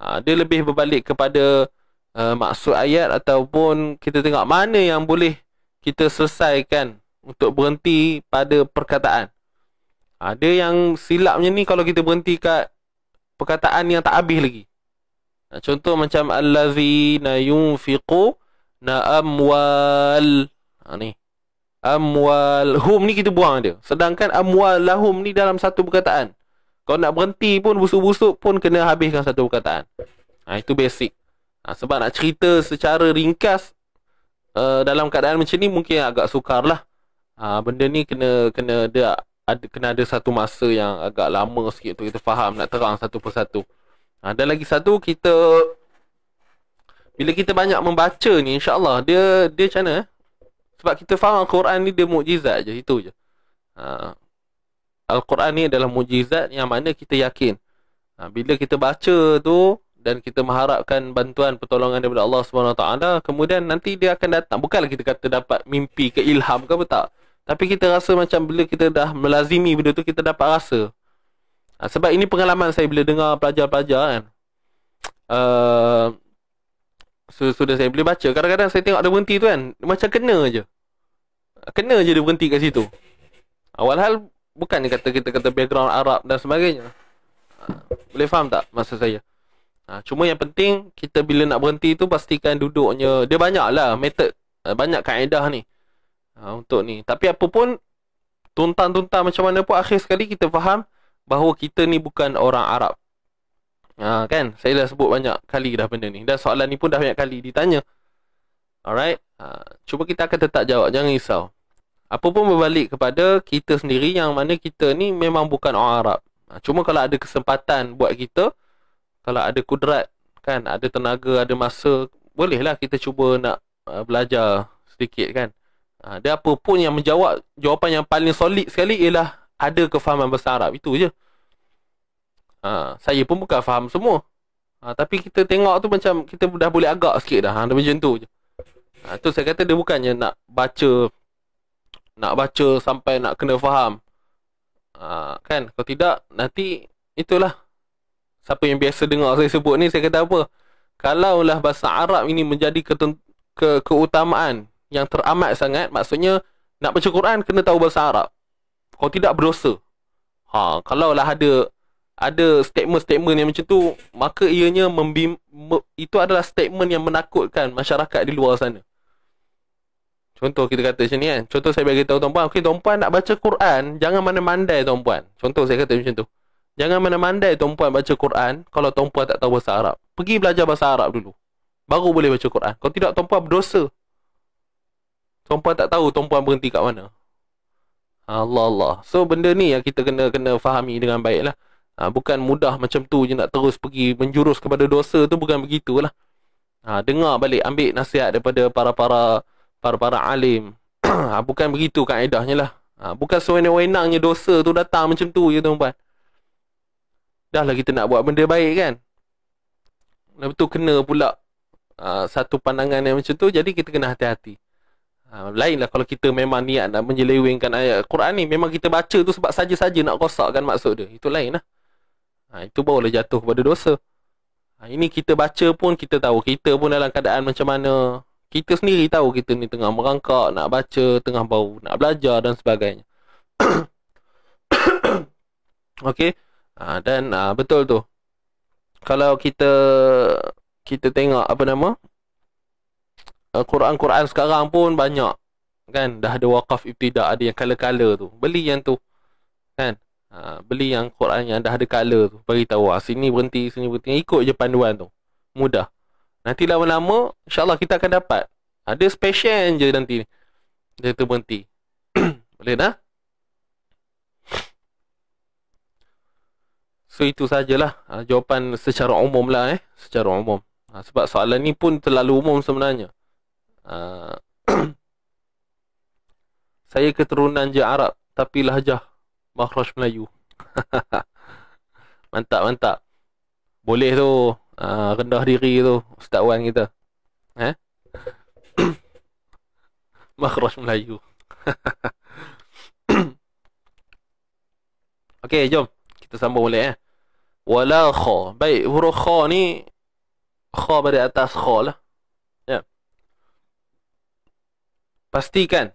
Speaker 2: ha, dia lebih berbalik kepada uh, maksud ayat ataupun kita tengok mana yang boleh kita selesaikan untuk berhenti pada perkataan. Ada yang silapnya ni kalau kita berhenti kat perkataan yang tak habis lagi. Contoh macam allazina yunfiqu na amwal. Ha, ni. Amwal hum ni kita buang dia. Sedangkan amwal lahum ni dalam satu perkataan. Kalau nak berhenti pun busuk-busuk pun kena habiskan satu perkataan. Ha, itu basic. Ha, sebab nak cerita secara ringkas uh, dalam keadaan macam ni mungkin agak sukar lah. Ha, benda ni kena kena ada, ada kena ada satu masa yang agak lama sikit untuk kita faham nak terang satu persatu. Ha, dan lagi satu kita bila kita banyak membaca ni insyaAllah dia dia macam mana eh? Sebab kita faham Al-Quran ni dia mukjizat je itu je. Ha, Al-Quran ni adalah mujizat yang mana kita yakin. Ha, bila kita baca tu dan kita mengharapkan bantuan pertolongan daripada Allah Subhanahu taala kemudian nanti dia akan datang bukanlah kita kata dapat mimpi ke ilham ke apa tak tapi kita rasa macam bila kita dah melazimi benda tu kita dapat rasa ha, sebab ini pengalaman saya bila dengar pelajar-pelajar kan uh, so, sudah saya boleh baca kadang-kadang saya tengok dia berhenti tu kan macam kena je kena je dia berhenti kat situ awal ha, hal bukan? kata kita kata background Arab dan sebagainya ha, boleh faham tak masa saya Ha, cuma yang penting kita bila nak berhenti tu pastikan duduknya dia banyak lah method eh, banyak kaedah ni. Ha, untuk ni. Tapi apa pun tuntan-tuntan macam mana pun akhir sekali kita faham bahawa kita ni bukan orang Arab. Ha, kan? Saya dah sebut banyak kali dah benda ni dan soalan ni pun dah banyak kali ditanya. Alright. Ha, cuba kita akan tetap jawab jangan risau. Apa pun berbalik kepada kita sendiri yang mana kita ni memang bukan orang Arab. Ha, cuma kalau ada kesempatan buat kita kalau ada kudrat kan ada tenaga ada masa bolehlah kita cuba nak uh, belajar sedikit kan uh, dia apa pun yang menjawab jawapan yang paling solid sekali ialah ada kefahaman besar. Arab itu je uh, saya pun bukan faham semua uh, tapi kita tengok tu macam kita dah boleh agak sikit dah ha, macam tu je Ha, tu saya kata dia bukannya nak baca Nak baca sampai nak kena faham ha, Kan? Kalau tidak nanti itulah siapa yang biasa dengar saya sebut ni saya kata apa kalaulah bahasa Arab ini menjadi ketent- ke keutamaan yang teramat sangat maksudnya nak baca Quran kena tahu bahasa Arab Kalau tidak berdosa ha kalaulah ada ada statement-statement yang macam tu maka ianya itu adalah statement yang menakutkan masyarakat di luar sana Contoh kita kata macam ni kan. Contoh saya bagi tahu tuan-puan, okey tuan-puan nak baca Quran, jangan mana mandai tuan-puan. Contoh saya kata macam tu. Jangan mana menemandai tuan-puan baca Quran Kalau tuan-puan tak tahu bahasa Arab Pergi belajar bahasa Arab dulu Baru boleh baca Quran Kalau tidak tuan-puan berdosa Tuan-puan tak tahu tuan-puan berhenti kat mana Allah Allah So benda ni yang kita kena kena fahami dengan baiklah. ha, Bukan mudah macam tu je nak terus pergi menjurus kepada dosa tu Bukan begitulah ha, Dengar balik ambil nasihat daripada para-para Para-para alim ha, Bukan begitu kaedahnya lah ha, Bukan sewenang-wenangnya dosa tu datang macam tu je tuan-puan Dah lah kita nak buat benda baik kan Lepas tu kena pula uh, Satu pandangan yang macam tu Jadi kita kena hati-hati uh, ah, Lainlah kalau kita memang niat nak menyelewengkan ayat Quran ni Memang kita baca tu sebab saja-saja nak rosakkan maksud dia Itu lain lah uh, Itu boleh jatuh kepada dosa uh, Ini kita baca pun kita tahu Kita pun dalam keadaan macam mana Kita sendiri tahu kita ni tengah merangkak Nak baca, tengah bau nak belajar dan sebagainya Okay ha, dan ha, betul tu kalau kita kita tengok apa nama ha, Quran-Quran sekarang pun banyak kan dah ada wakaf ibtidak ada yang kala-kala tu beli yang tu kan ha, beli yang Quran yang dah ada kala tu bagi tahu ah, sini berhenti sini berhenti ikut je panduan tu mudah nanti lama-lama Allah kita akan dapat ada special je nanti ni dia tu berhenti boleh dah So itu sajalah ha, jawapan secara umum lah eh Secara umum ha, Sebab soalan ni pun terlalu umum sebenarnya ha, Saya keturunan je Arab Tapi lahjah Makhraj Melayu Mantap mantap Boleh tu ha, Rendah diri tu Ustaz Wan kita eh? Makhraj Melayu Okay jom Kita sambung boleh eh wala kha baik huruf kha ni kha pada atas kha lah ya pastikan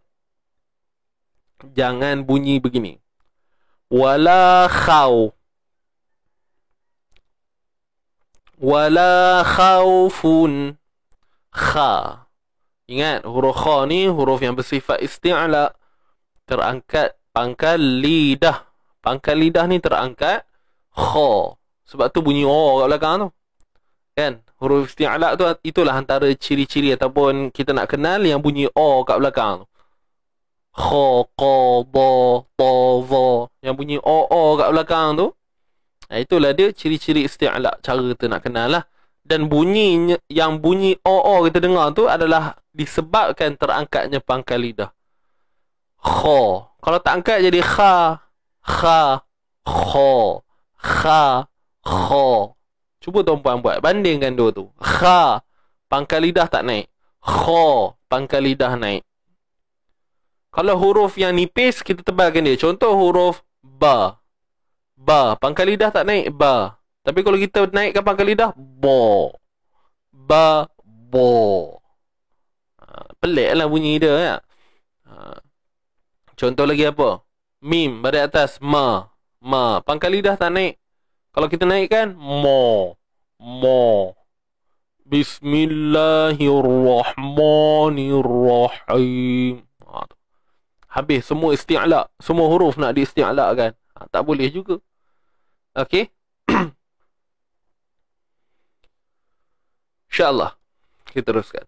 Speaker 2: jangan bunyi begini wala khau wala khaufun kha ingat huruf kha ni huruf yang bersifat isti'la terangkat pangkal lidah pangkal lidah ni terangkat kha sebab tu bunyi o kat belakang tu kan huruf isti'la tu itulah antara ciri-ciri ataupun kita nak kenal yang bunyi o kat belakang tu kha qa bo, ta za yang bunyi o o kat belakang tu itulah dia ciri-ciri isti'la cara tu nak kenal lah dan bunyinya yang bunyi o o kita dengar tu adalah disebabkan terangkatnya pangkal lidah kha kalau tak angkat jadi kha kha kha kha kha cuba tuan-tuan buat bandingkan dua tu kha pangkal lidah tak naik kha pangkal lidah naik kalau huruf yang nipis kita tebalkan dia contoh huruf ba ba pangkal lidah tak naik ba tapi kalau kita naikkan pangkal lidah bo ba bo ha, peliklah bunyi dia ya? Ha. contoh lagi apa mim pada atas ma ma. Pangkal lidah tak naik. Kalau kita naikkan, mo. Mo. Bismillahirrahmanirrahim. Ha, Habis semua isti'la. Semua huruf nak diisti'la kan. Ha, tak boleh juga. Okey. InsyaAllah. Kita teruskan.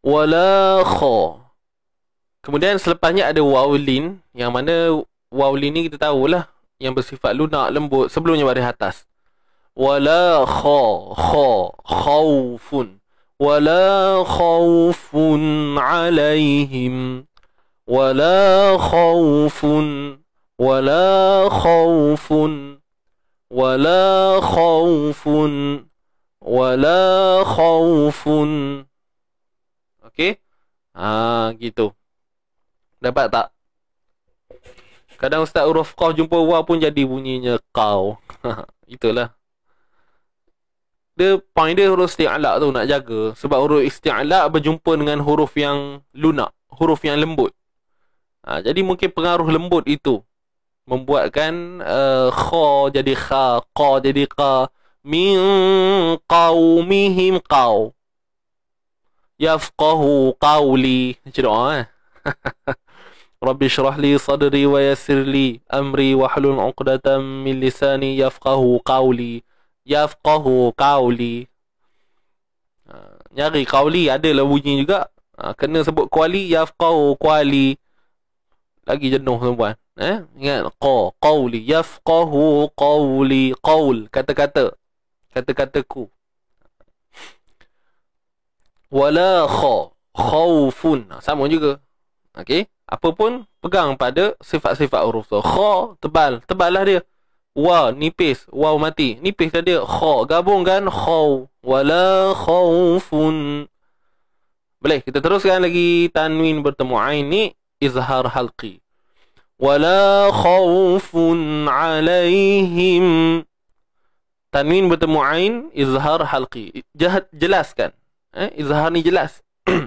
Speaker 2: Wala Kemudian selepasnya ada Waulin Yang mana Waulin ni kita tahulah Yang bersifat lunak, lembut Sebelumnya baris atas Wala kha kha khawfun Wala khawfun alaihim Wala khawfun Wala khawfun Wala khawfun Wala khawfun Okay Haa gitu Dapat tak? Kadang ustaz huruf kau jumpa wa pun jadi bunyinya kau. Itulah. Dia point dia huruf isti'la tu nak jaga sebab huruf isti'la berjumpa dengan huruf yang lunak, huruf yang lembut. Ha, jadi mungkin pengaruh lembut itu membuatkan uh, kha jadi kha, qa jadi qa, min qaumihim qau. Yafqahu qawli. Macam doa ha, eh. رب اشرح لي صدري ويسر لي أمري واحلل عقدة من لساني يفقه قولي يفقه قولي nyari qawli adalah bunyi juga ha, kena sebut qawli yafqahu qawli lagi jenuh tuan eh ha, ingat qa qawli yafqahu qawli qaul kata-kata kata-kataku wala kha khaufun ha, sama juga okey apa pun pegang pada sifat-sifat huruf tu. Kha tebal, tebal lah dia. Wa nipis, waw mati. nipis dia. Kha gabung kan kha wala khaufun. Boleh kita teruskan lagi tanwin bertemu ain ni izhar halqi. Wala khaufun alaihim. Tanwin bertemu ain izhar halqi. Jahat jelaskan. Eh, izhar ni jelas.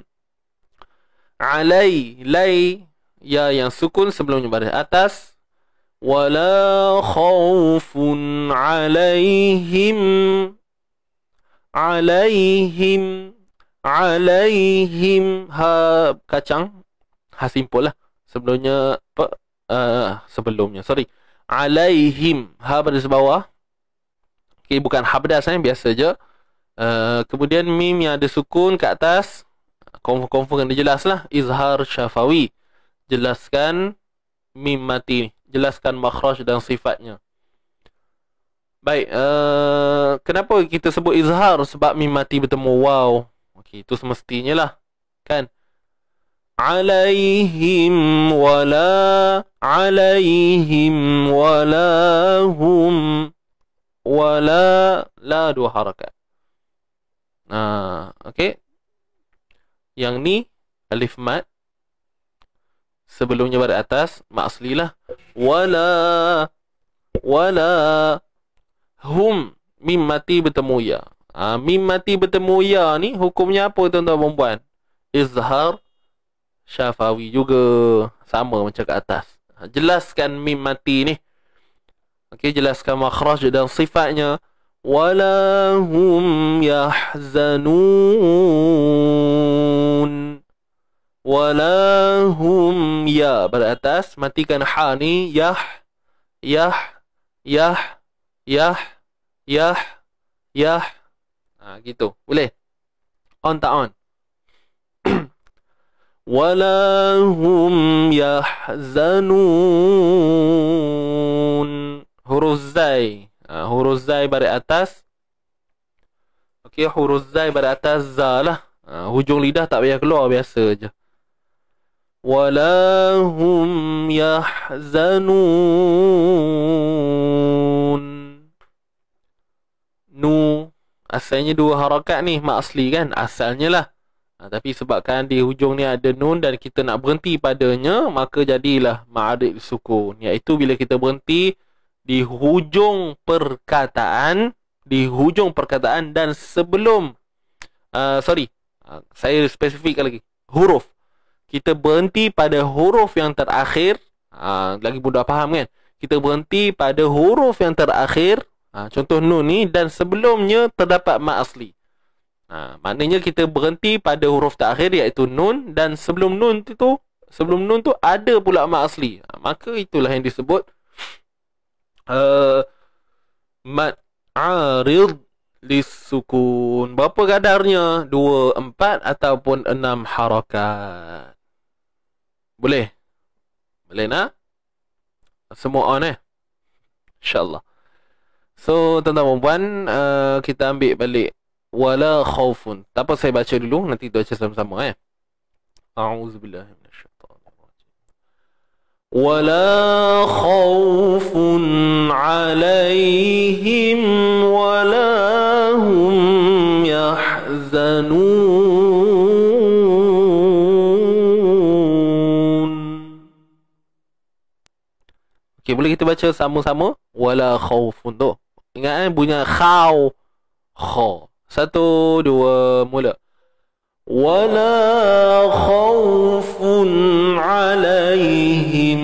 Speaker 2: alai lai ya yang sukun sebelumnya baris atas wala khaufun alaihim alaihim alaihim ha kacang ha simple lah sebelumnya apa uh, eh, sebelumnya sorry alaihim ha baris bawah okey bukan habdas eh biasa je uh, kemudian mim yang ada sukun kat atas confirm-confirm kena jelas lah izhar syafawi jelaskan mimati. jelaskan makhraj dan sifatnya baik uh, kenapa kita sebut izhar sebab mimati bertemu wow. okey itu semestinya lah kan alaihim wala alaihim wala hum wala la dua harakat nah okey yang ni alif mat sebelumnya pada atas maslilah wala wala hum mimmati bertemu ya ha, mimmati bertemu ya ni hukumnya apa tuan-tuan puan-puan izhar syafawi juga sama macam kat atas ha, jelaskan mimmati ni okey jelaskan makhraj dan sifatnya wala hum yahzanun Walahum ya pada atas matikan ha ni yah yah yah yah yah yah ha, gitu boleh on tak on Walahum yahzanun huruf zai ha, huruf zai pada atas Okey huruf zai pada atas za lah ha, hujung lidah tak payah keluar biasa je ولا هم يحزنون نو Asalnya dua harakat ni mak asli kan Asalnya lah ha, Tapi sebabkan di hujung ni ada nun Dan kita nak berhenti padanya Maka jadilah ma'arid sukun Iaitu bila kita berhenti Di hujung perkataan Di hujung perkataan dan sebelum uh, Sorry uh, Saya spesifik lagi Huruf kita berhenti pada huruf yang terakhir ha, lagi mudah faham kan kita berhenti pada huruf yang terakhir ha, contoh nun ni dan sebelumnya terdapat mak asli ha, maknanya kita berhenti pada huruf terakhir iaitu nun dan sebelum nun tu, tu sebelum nun tu ada pula mak asli ha, maka itulah yang disebut uh, ha, mad arid lisukun berapa kadarnya dua empat ataupun enam harakat boleh? Boleh nak? Semua on eh? InsyaAllah. So, tuan-tuan perempuan, uh, kita ambil balik. Wala khawfun. Tak apa, saya baca dulu. Nanti kita baca sama-sama eh. A'udzubillah. ولا خوف عليهم ولا Okey, boleh kita baca sama-sama? Wala khawfun tu. Ingat kan bunyi khaw. Kha. Satu, dua, mula. Wala khawfun alaihim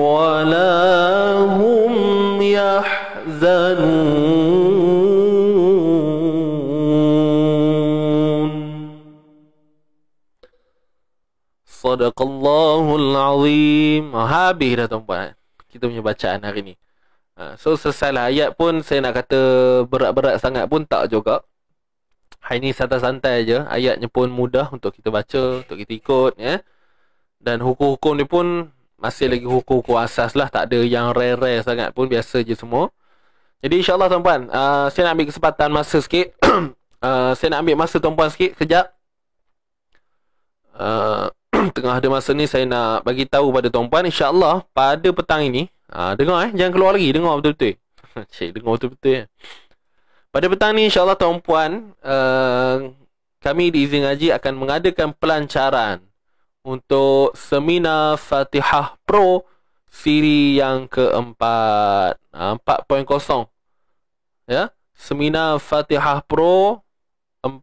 Speaker 2: wala hum
Speaker 1: yahzanun.
Speaker 2: Sadaqallahul azim. Habis dah tuan-tuan. Eh kita punya bacaan hari ni. Ha, so selesailah ayat pun saya nak kata berat-berat sangat pun tak juga. Hari ni santai-santai aje. Ayatnya pun mudah untuk kita baca, untuk kita ikut. Ya? Dan hukum-hukum ni pun masih lagi hukum-hukum asas lah. Tak ada yang rare-rare sangat pun. Biasa je semua. Jadi insyaAllah tuan-puan, uh, saya nak ambil kesempatan masa sikit. uh, saya nak ambil masa tuan-puan sikit. Sekejap. Uh, tengah ada masa ni saya nak bagi tahu pada tuan puan Allah pada petang ini uh, dengar eh jangan keluar lagi dengar betul-betul cik dengar betul-betul eh. pada petang ni insyaallah tuan puan uh, eh, kami di izin ngaji akan mengadakan pelancaran untuk seminar Fatihah Pro siri yang keempat uh, ah, 4.0 ya seminar Fatihah Pro 4.0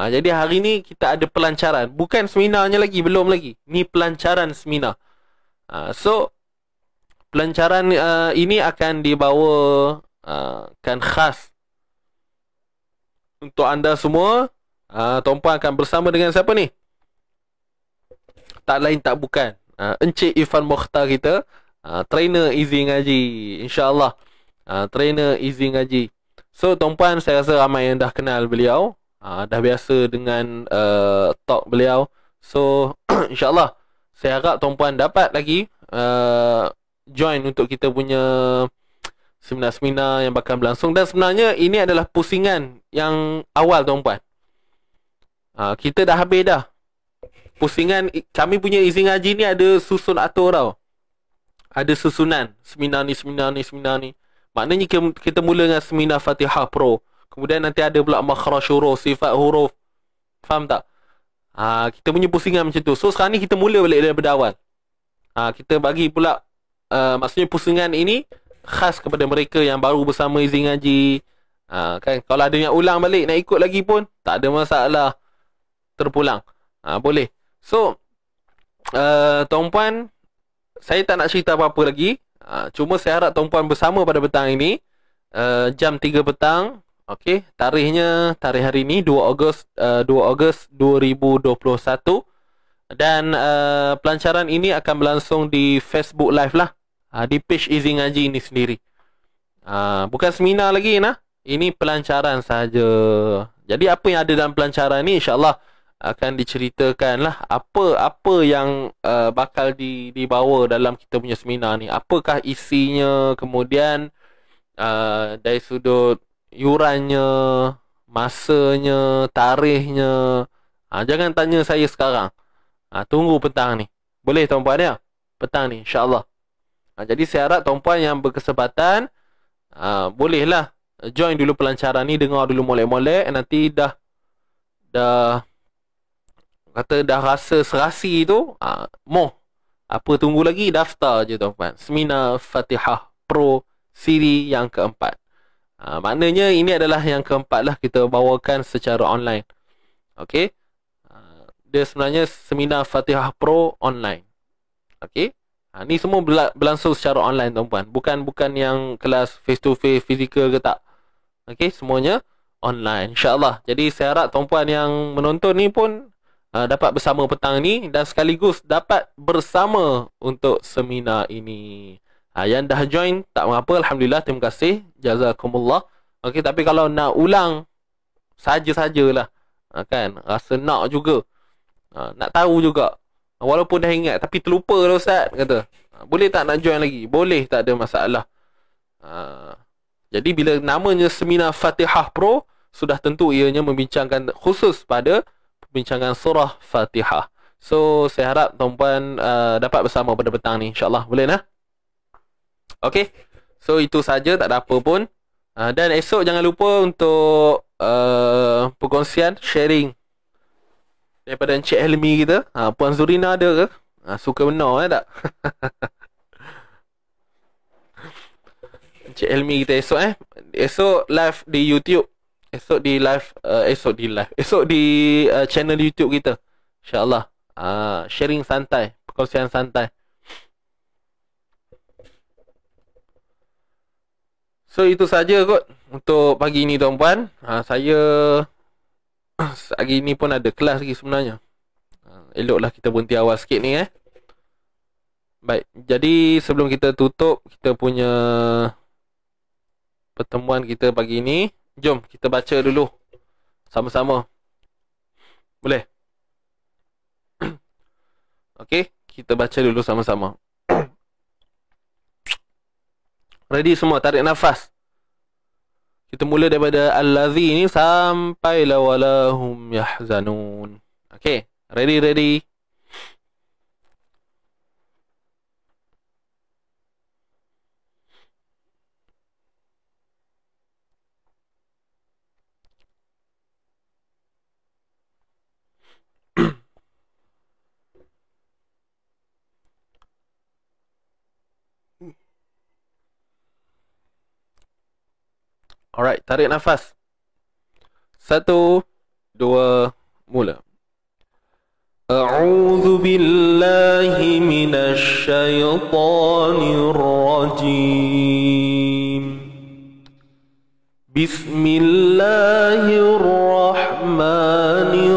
Speaker 2: Ha, jadi hari ni kita ada pelancaran. Bukan seminarnya lagi, belum lagi. Ni pelancaran seminar. Ha, so, pelancaran uh, ini akan dibawa uh, kan khas untuk anda semua. Uh, ha, Tuan Puan akan bersama dengan siapa ni? Tak lain tak bukan. Uh, Encik Irfan Mokhtar kita. Uh, trainer Izzy Ngaji. InsyaAllah. Uh, trainer Izzy Ngaji. So, Tuan Puan saya rasa ramai yang dah kenal beliau uh, dah biasa dengan uh, talk beliau so insyaallah saya harap tuan-puan dapat lagi uh, join untuk kita punya seminar-seminar yang bakal berlangsung dan sebenarnya ini adalah pusingan yang awal tuan-puan uh, kita dah habis dah pusingan kami punya izin ngaji ni ada susun atur tau ada susunan seminar ni seminar ni seminar ni maknanya kita mula dengan seminar Fatihah Pro Kemudian nanti ada pula makhraj huruf, sifat huruf. Faham tak? Ha, kita punya pusingan macam tu. So sekarang ni kita mula balik daripada awal. Ha, kita bagi pula uh, maksudnya pusingan ini khas kepada mereka yang baru bersama izin ngaji. Ha, kan? Kalau ada yang ulang balik nak ikut lagi pun tak ada masalah terpulang. Ha, boleh. So, uh, tuan-puan, saya tak nak cerita apa-apa lagi. Ha, cuma saya harap tuan-puan bersama pada petang ini. Uh, jam 3 petang Okey, tarikhnya tarikh hari ini 2 Ogos uh, 2 Ogos 2021 dan uh, pelancaran ini akan berlangsung di Facebook Live lah. Uh, di page Easy Ngaji ini sendiri. Uh, bukan seminar lagi nah. Ini pelancaran saja. Jadi apa yang ada dalam pelancaran ini insya-Allah akan diceritakan lah apa apa yang uh, bakal di, dibawa dalam kita punya seminar ni. Apakah isinya kemudian uh, dari sudut yurannya, masanya, tarikhnya. Ha, jangan tanya saya sekarang. Ha, tunggu petang ni. Boleh tuan-puan ya? Petang ni insya-Allah. Ha, jadi saya harap tuan-puan yang berkesempatan ha, bolehlah join dulu pelancaran ni dengar dulu molek-molek nanti dah dah kata dah rasa serasi tu ha, mo apa tunggu lagi daftar je tuan-puan seminar Fatihah Pro siri yang keempat Ha, maknanya ini adalah yang keempat lah kita bawakan secara online. Okey. Ha, dia sebenarnya seminar Fatihah Pro online. Okey. Ha, ni semua berlangsung secara online tuan-puan. Bukan bukan yang kelas face to face fizikal ke tak. Okey, semuanya online insyaallah. Jadi saya harap tuan-puan yang menonton ni pun uh, dapat bersama petang ni dan sekaligus dapat bersama untuk seminar ini. Ha, yang dah join tak mengapa alhamdulillah terima kasih jazakumullah. Okey tapi kalau nak ulang saja-sajalah. Ha, kan rasa nak juga. Ha, nak tahu juga. Walaupun dah ingat tapi terlupa lah ustaz kata. Ha, boleh tak nak join lagi? Boleh tak ada masalah. Ha, jadi bila namanya seminar Fatihah Pro sudah tentu ianya membincangkan khusus pada pembincangan surah Fatihah. So saya harap tuan-tuan uh, dapat bersama pada petang ni insyaallah Boleh nak. Eh? Okay So itu saja tak ada apa pun uh, Dan esok jangan lupa untuk uh, Perkongsian sharing Daripada Encik Helmi kita uh, Puan Zurina ada ke? Uh, suka benar eh tak? Encik Helmi kita esok eh Esok live di YouTube Esok di live uh, Esok di live Esok di uh, channel YouTube kita InsyaAllah uh, Sharing santai Perkongsian santai So itu saja kot untuk pagi ni tuan-puan. Ha, saya pagi ni pun ada kelas lagi sebenarnya. Ha, eloklah kita berhenti awal sikit ni eh. Baik, jadi sebelum kita tutup kita punya pertemuan kita pagi ni, jom kita baca dulu sama-sama. Boleh? Okey, kita baca dulu sama-sama. Ready semua tarik nafas. Kita mula daripada Al allazi ni sampai la walahum yahzanun. Okay, ready ready. Alright, tarik nafas. Satu, dua, mula. أعوذ بالله من الشيطان الرجيم بسم الله الرحمن الرحيم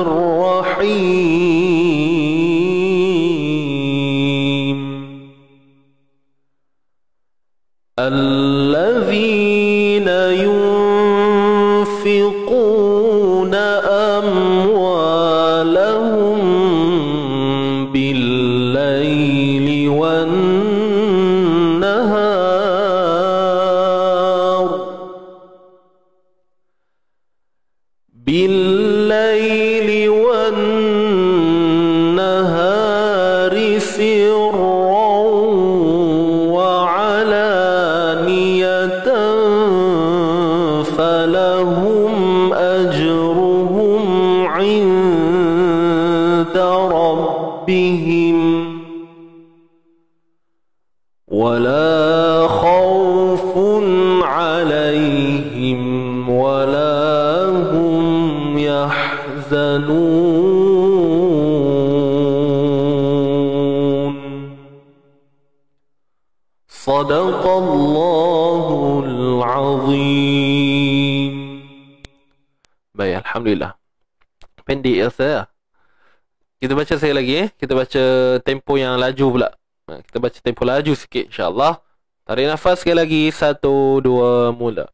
Speaker 2: baca saya lagi eh. Kita baca tempo yang laju pula. Ha, kita baca tempo laju sikit Allah. Tarik nafas sekali lagi. Satu, dua, mula.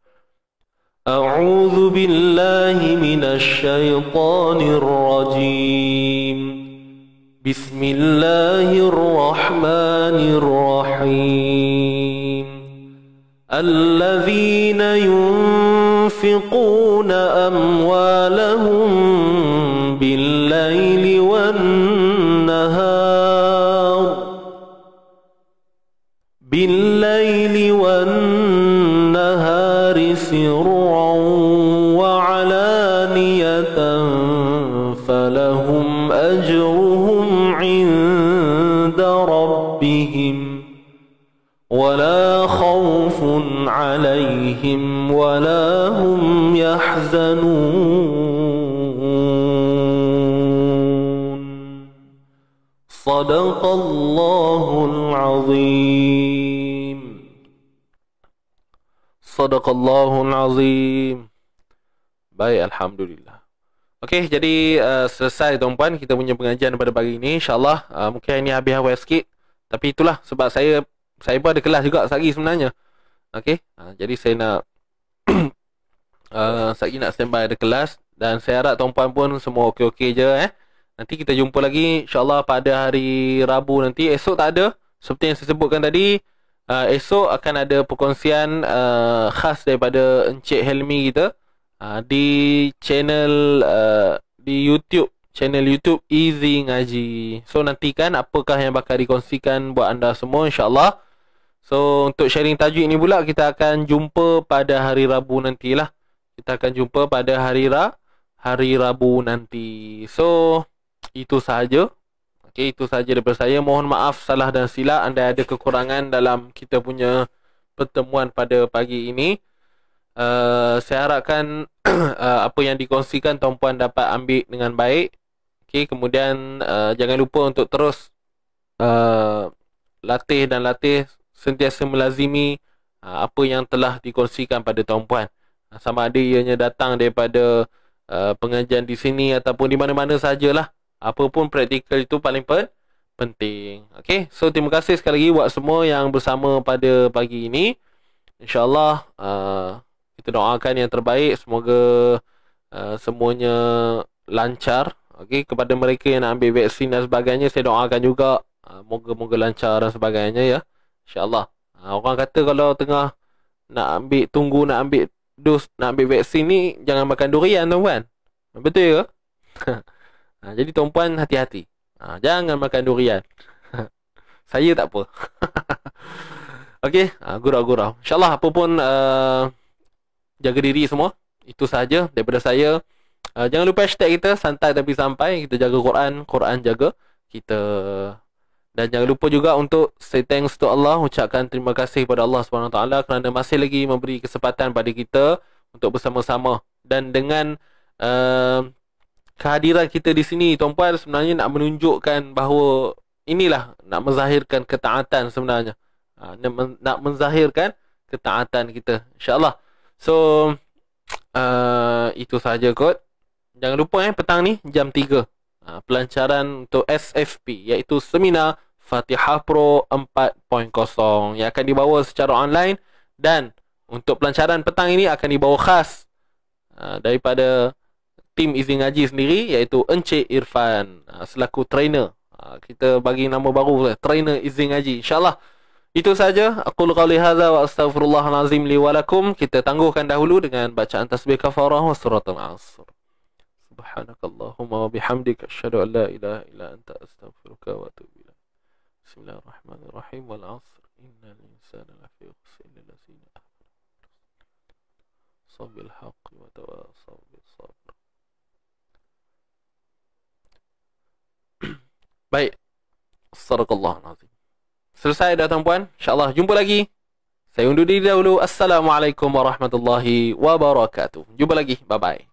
Speaker 2: أعوذ بالله من الشيطان الرجيم بسم الله الرحمن الرحيم الذين ينفقون أموالهم عليهم ولا هم يحزنون صدق الله العظيم صدق الله العظيم baik alhamdulillah Okey, jadi uh, selesai tuan-puan kita punya pengajian pada pagi ini. InsyaAllah uh, mungkin ini habis awal sikit. Tapi itulah sebab saya saya pun ada kelas juga sehari sebenarnya. Okey. Ha, jadi saya nak uh, saya nak standby ada kelas dan saya harap tuan-puan pun semua okey-okey je eh. Nanti kita jumpa lagi insya-Allah pada hari Rabu nanti. Esok tak ada. Seperti yang saya sebutkan tadi, uh, esok akan ada perkongsian uh, khas daripada Encik Helmi kita uh, di channel uh, di YouTube channel YouTube Easy Ngaji. So nantikan apakah yang bakal dikongsikan buat anda semua insya-Allah. So untuk sharing tajwid ni pula kita akan jumpa pada hari Rabu nantilah. Kita akan jumpa pada hari Ra hari Rabu nanti. So itu saja Okey, itu saja daripada saya. Mohon maaf salah dan silap anda ada kekurangan dalam kita punya pertemuan pada pagi ini. Uh, saya harapkan uh, apa yang dikongsikan tuan-puan dapat ambil dengan baik. Okey, kemudian uh, jangan lupa untuk terus uh, latih dan latih sentiasa melazimi ah, apa yang telah dikongsikan pada tuan puan ah, sama ada ianya datang daripada uh, pengajian di sini ataupun di mana-mana sajalah apa pun praktikal itu paling pen- penting okey so terima kasih sekali lagi buat semua yang bersama pada pagi ini insyaallah uh, kita doakan yang terbaik semoga uh, semuanya lancar okey kepada mereka yang nak ambil vaksin dan sebagainya saya doakan juga uh, moga-moga lancar dan sebagainya ya InsyaAllah. Ha, orang kata kalau tengah nak ambil, tunggu nak ambil dos, nak ambil vaksin ni, jangan makan durian tuan-puan. Betul ke? ha, jadi tuan-puan hati-hati. Ha, jangan makan durian. Saya tak apa. Okey, ha, gurau-gurau. InsyaAllah apapun uh, jaga diri semua. Itu saja. daripada saya. Uh, jangan lupa hashtag kita, santai tapi sampai. Kita jaga Quran, Quran jaga. Kita dan jangan lupa juga untuk say thanks to Allah, ucapkan terima kasih kepada Allah SWT kerana masih lagi memberi kesempatan pada kita untuk bersama-sama. Dan dengan uh, kehadiran kita di sini, Tuan Puan sebenarnya nak menunjukkan bahawa inilah nak menzahirkan ketaatan sebenarnya. Uh, nak menzahirkan ketaatan kita, insyaAllah. So, uh, itu saja kot. Jangan lupa eh, petang ni jam 3. Ha, pelancaran untuk SFP iaitu seminar Fatihah Pro 4.0 yang akan dibawa secara online dan untuk pelancaran petang ini akan dibawa khas uh, daripada tim izin ngaji sendiri iaitu Encik Irfan uh, selaku trainer. Uh, kita bagi nama baru lah, trainer izin ngaji. InsyaAllah itu saja. Aku lukau lihada wa astagfirullahalazim li walakum. Kita tangguhkan dahulu dengan bacaan tasbih kafarah wa surat al-asr. Subhanakallahumma wa bihamdika. Asyadu an la ilaha ila anta astagfiruka wa tubuh. بسم الله الرحمن الرحيم والعصر إن الإنسان لفي خسر إلا الذين آمنوا صب الحق وتواصوا بالصبر Baik الله العظيم. Selesai dah tuan-puan InsyaAllah jumpa lagi Saya undur diri dahulu Assalamualaikum warahmatullahi wabarakatuh Jumpa lagi Bye-bye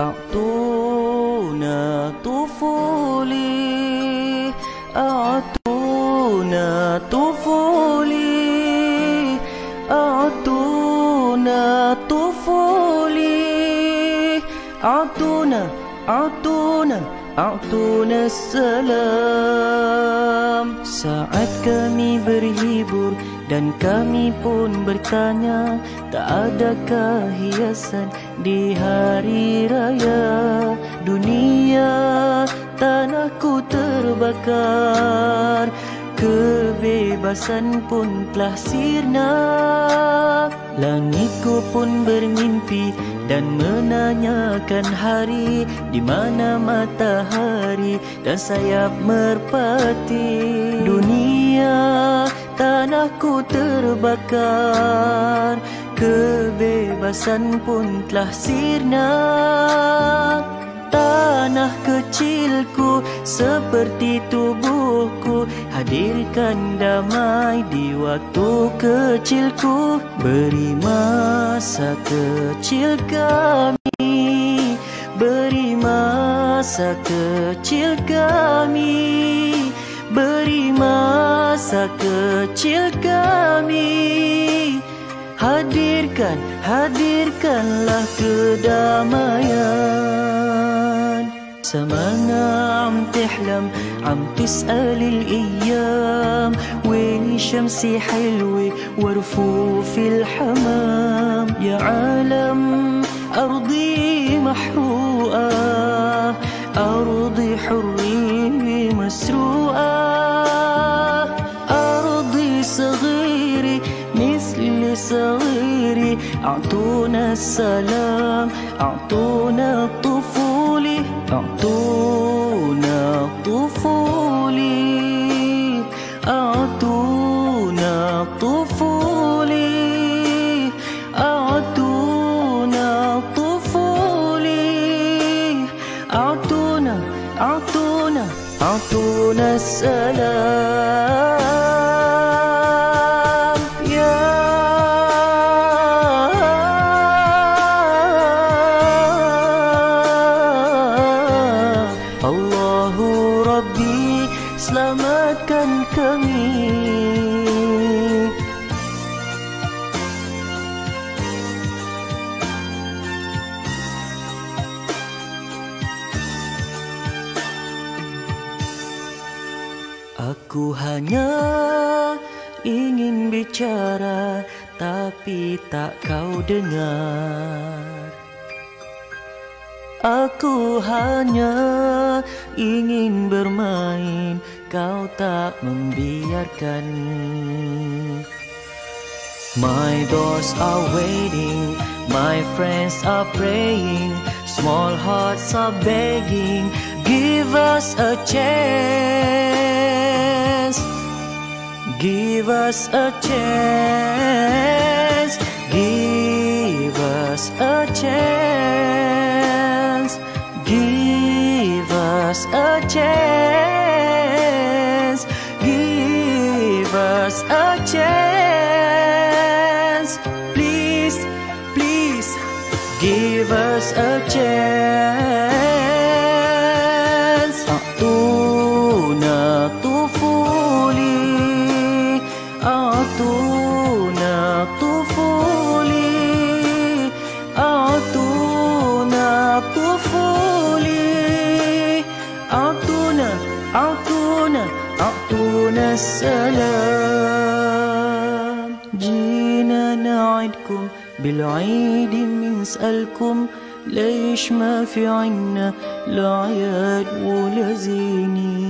Speaker 1: أعطونا طفولي أعطونا طفولي أعطونا طفولي أعطونا أعطونا أعطونا السلام Saat kami berhibur Dan kami pun bertanya Tak adakah hiasan di hari raya Dunia tanahku terbakar Kebebasan pun telah sirna Langitku pun bermimpi dan menanyakan hari Di mana matahari dan sayap merpati Dunia tanahku terbakar Kebebasan pun telah sirna Tanah kecilku seperti tubuhku Hadirkan damai di waktu kecilku Beri masa kecil kami Beri masa kecil kami beri masa kecil kami Hadirkan, hadirkanlah kedamaian سمانا عم تحلم عم تسأل الأيام وين شمسي حلوة ورفوف الحمام يا عالم أرضي محروقة أرضي حرية مسروقة أرضي صغيري مثل صغيري أعطونا السلام أعطونا الطفولة أعطونا طفولي يبلغنا السلام hanya ingin bermain Kau tak membiarkan My doors are waiting My friends are praying Small hearts are begging Give us a chance Give us a chance Give us a chance us a chance. Give us a chance. Please, please, give us a chance. العيد منسألكم ليش ما في عنا لا عياد ولا زينين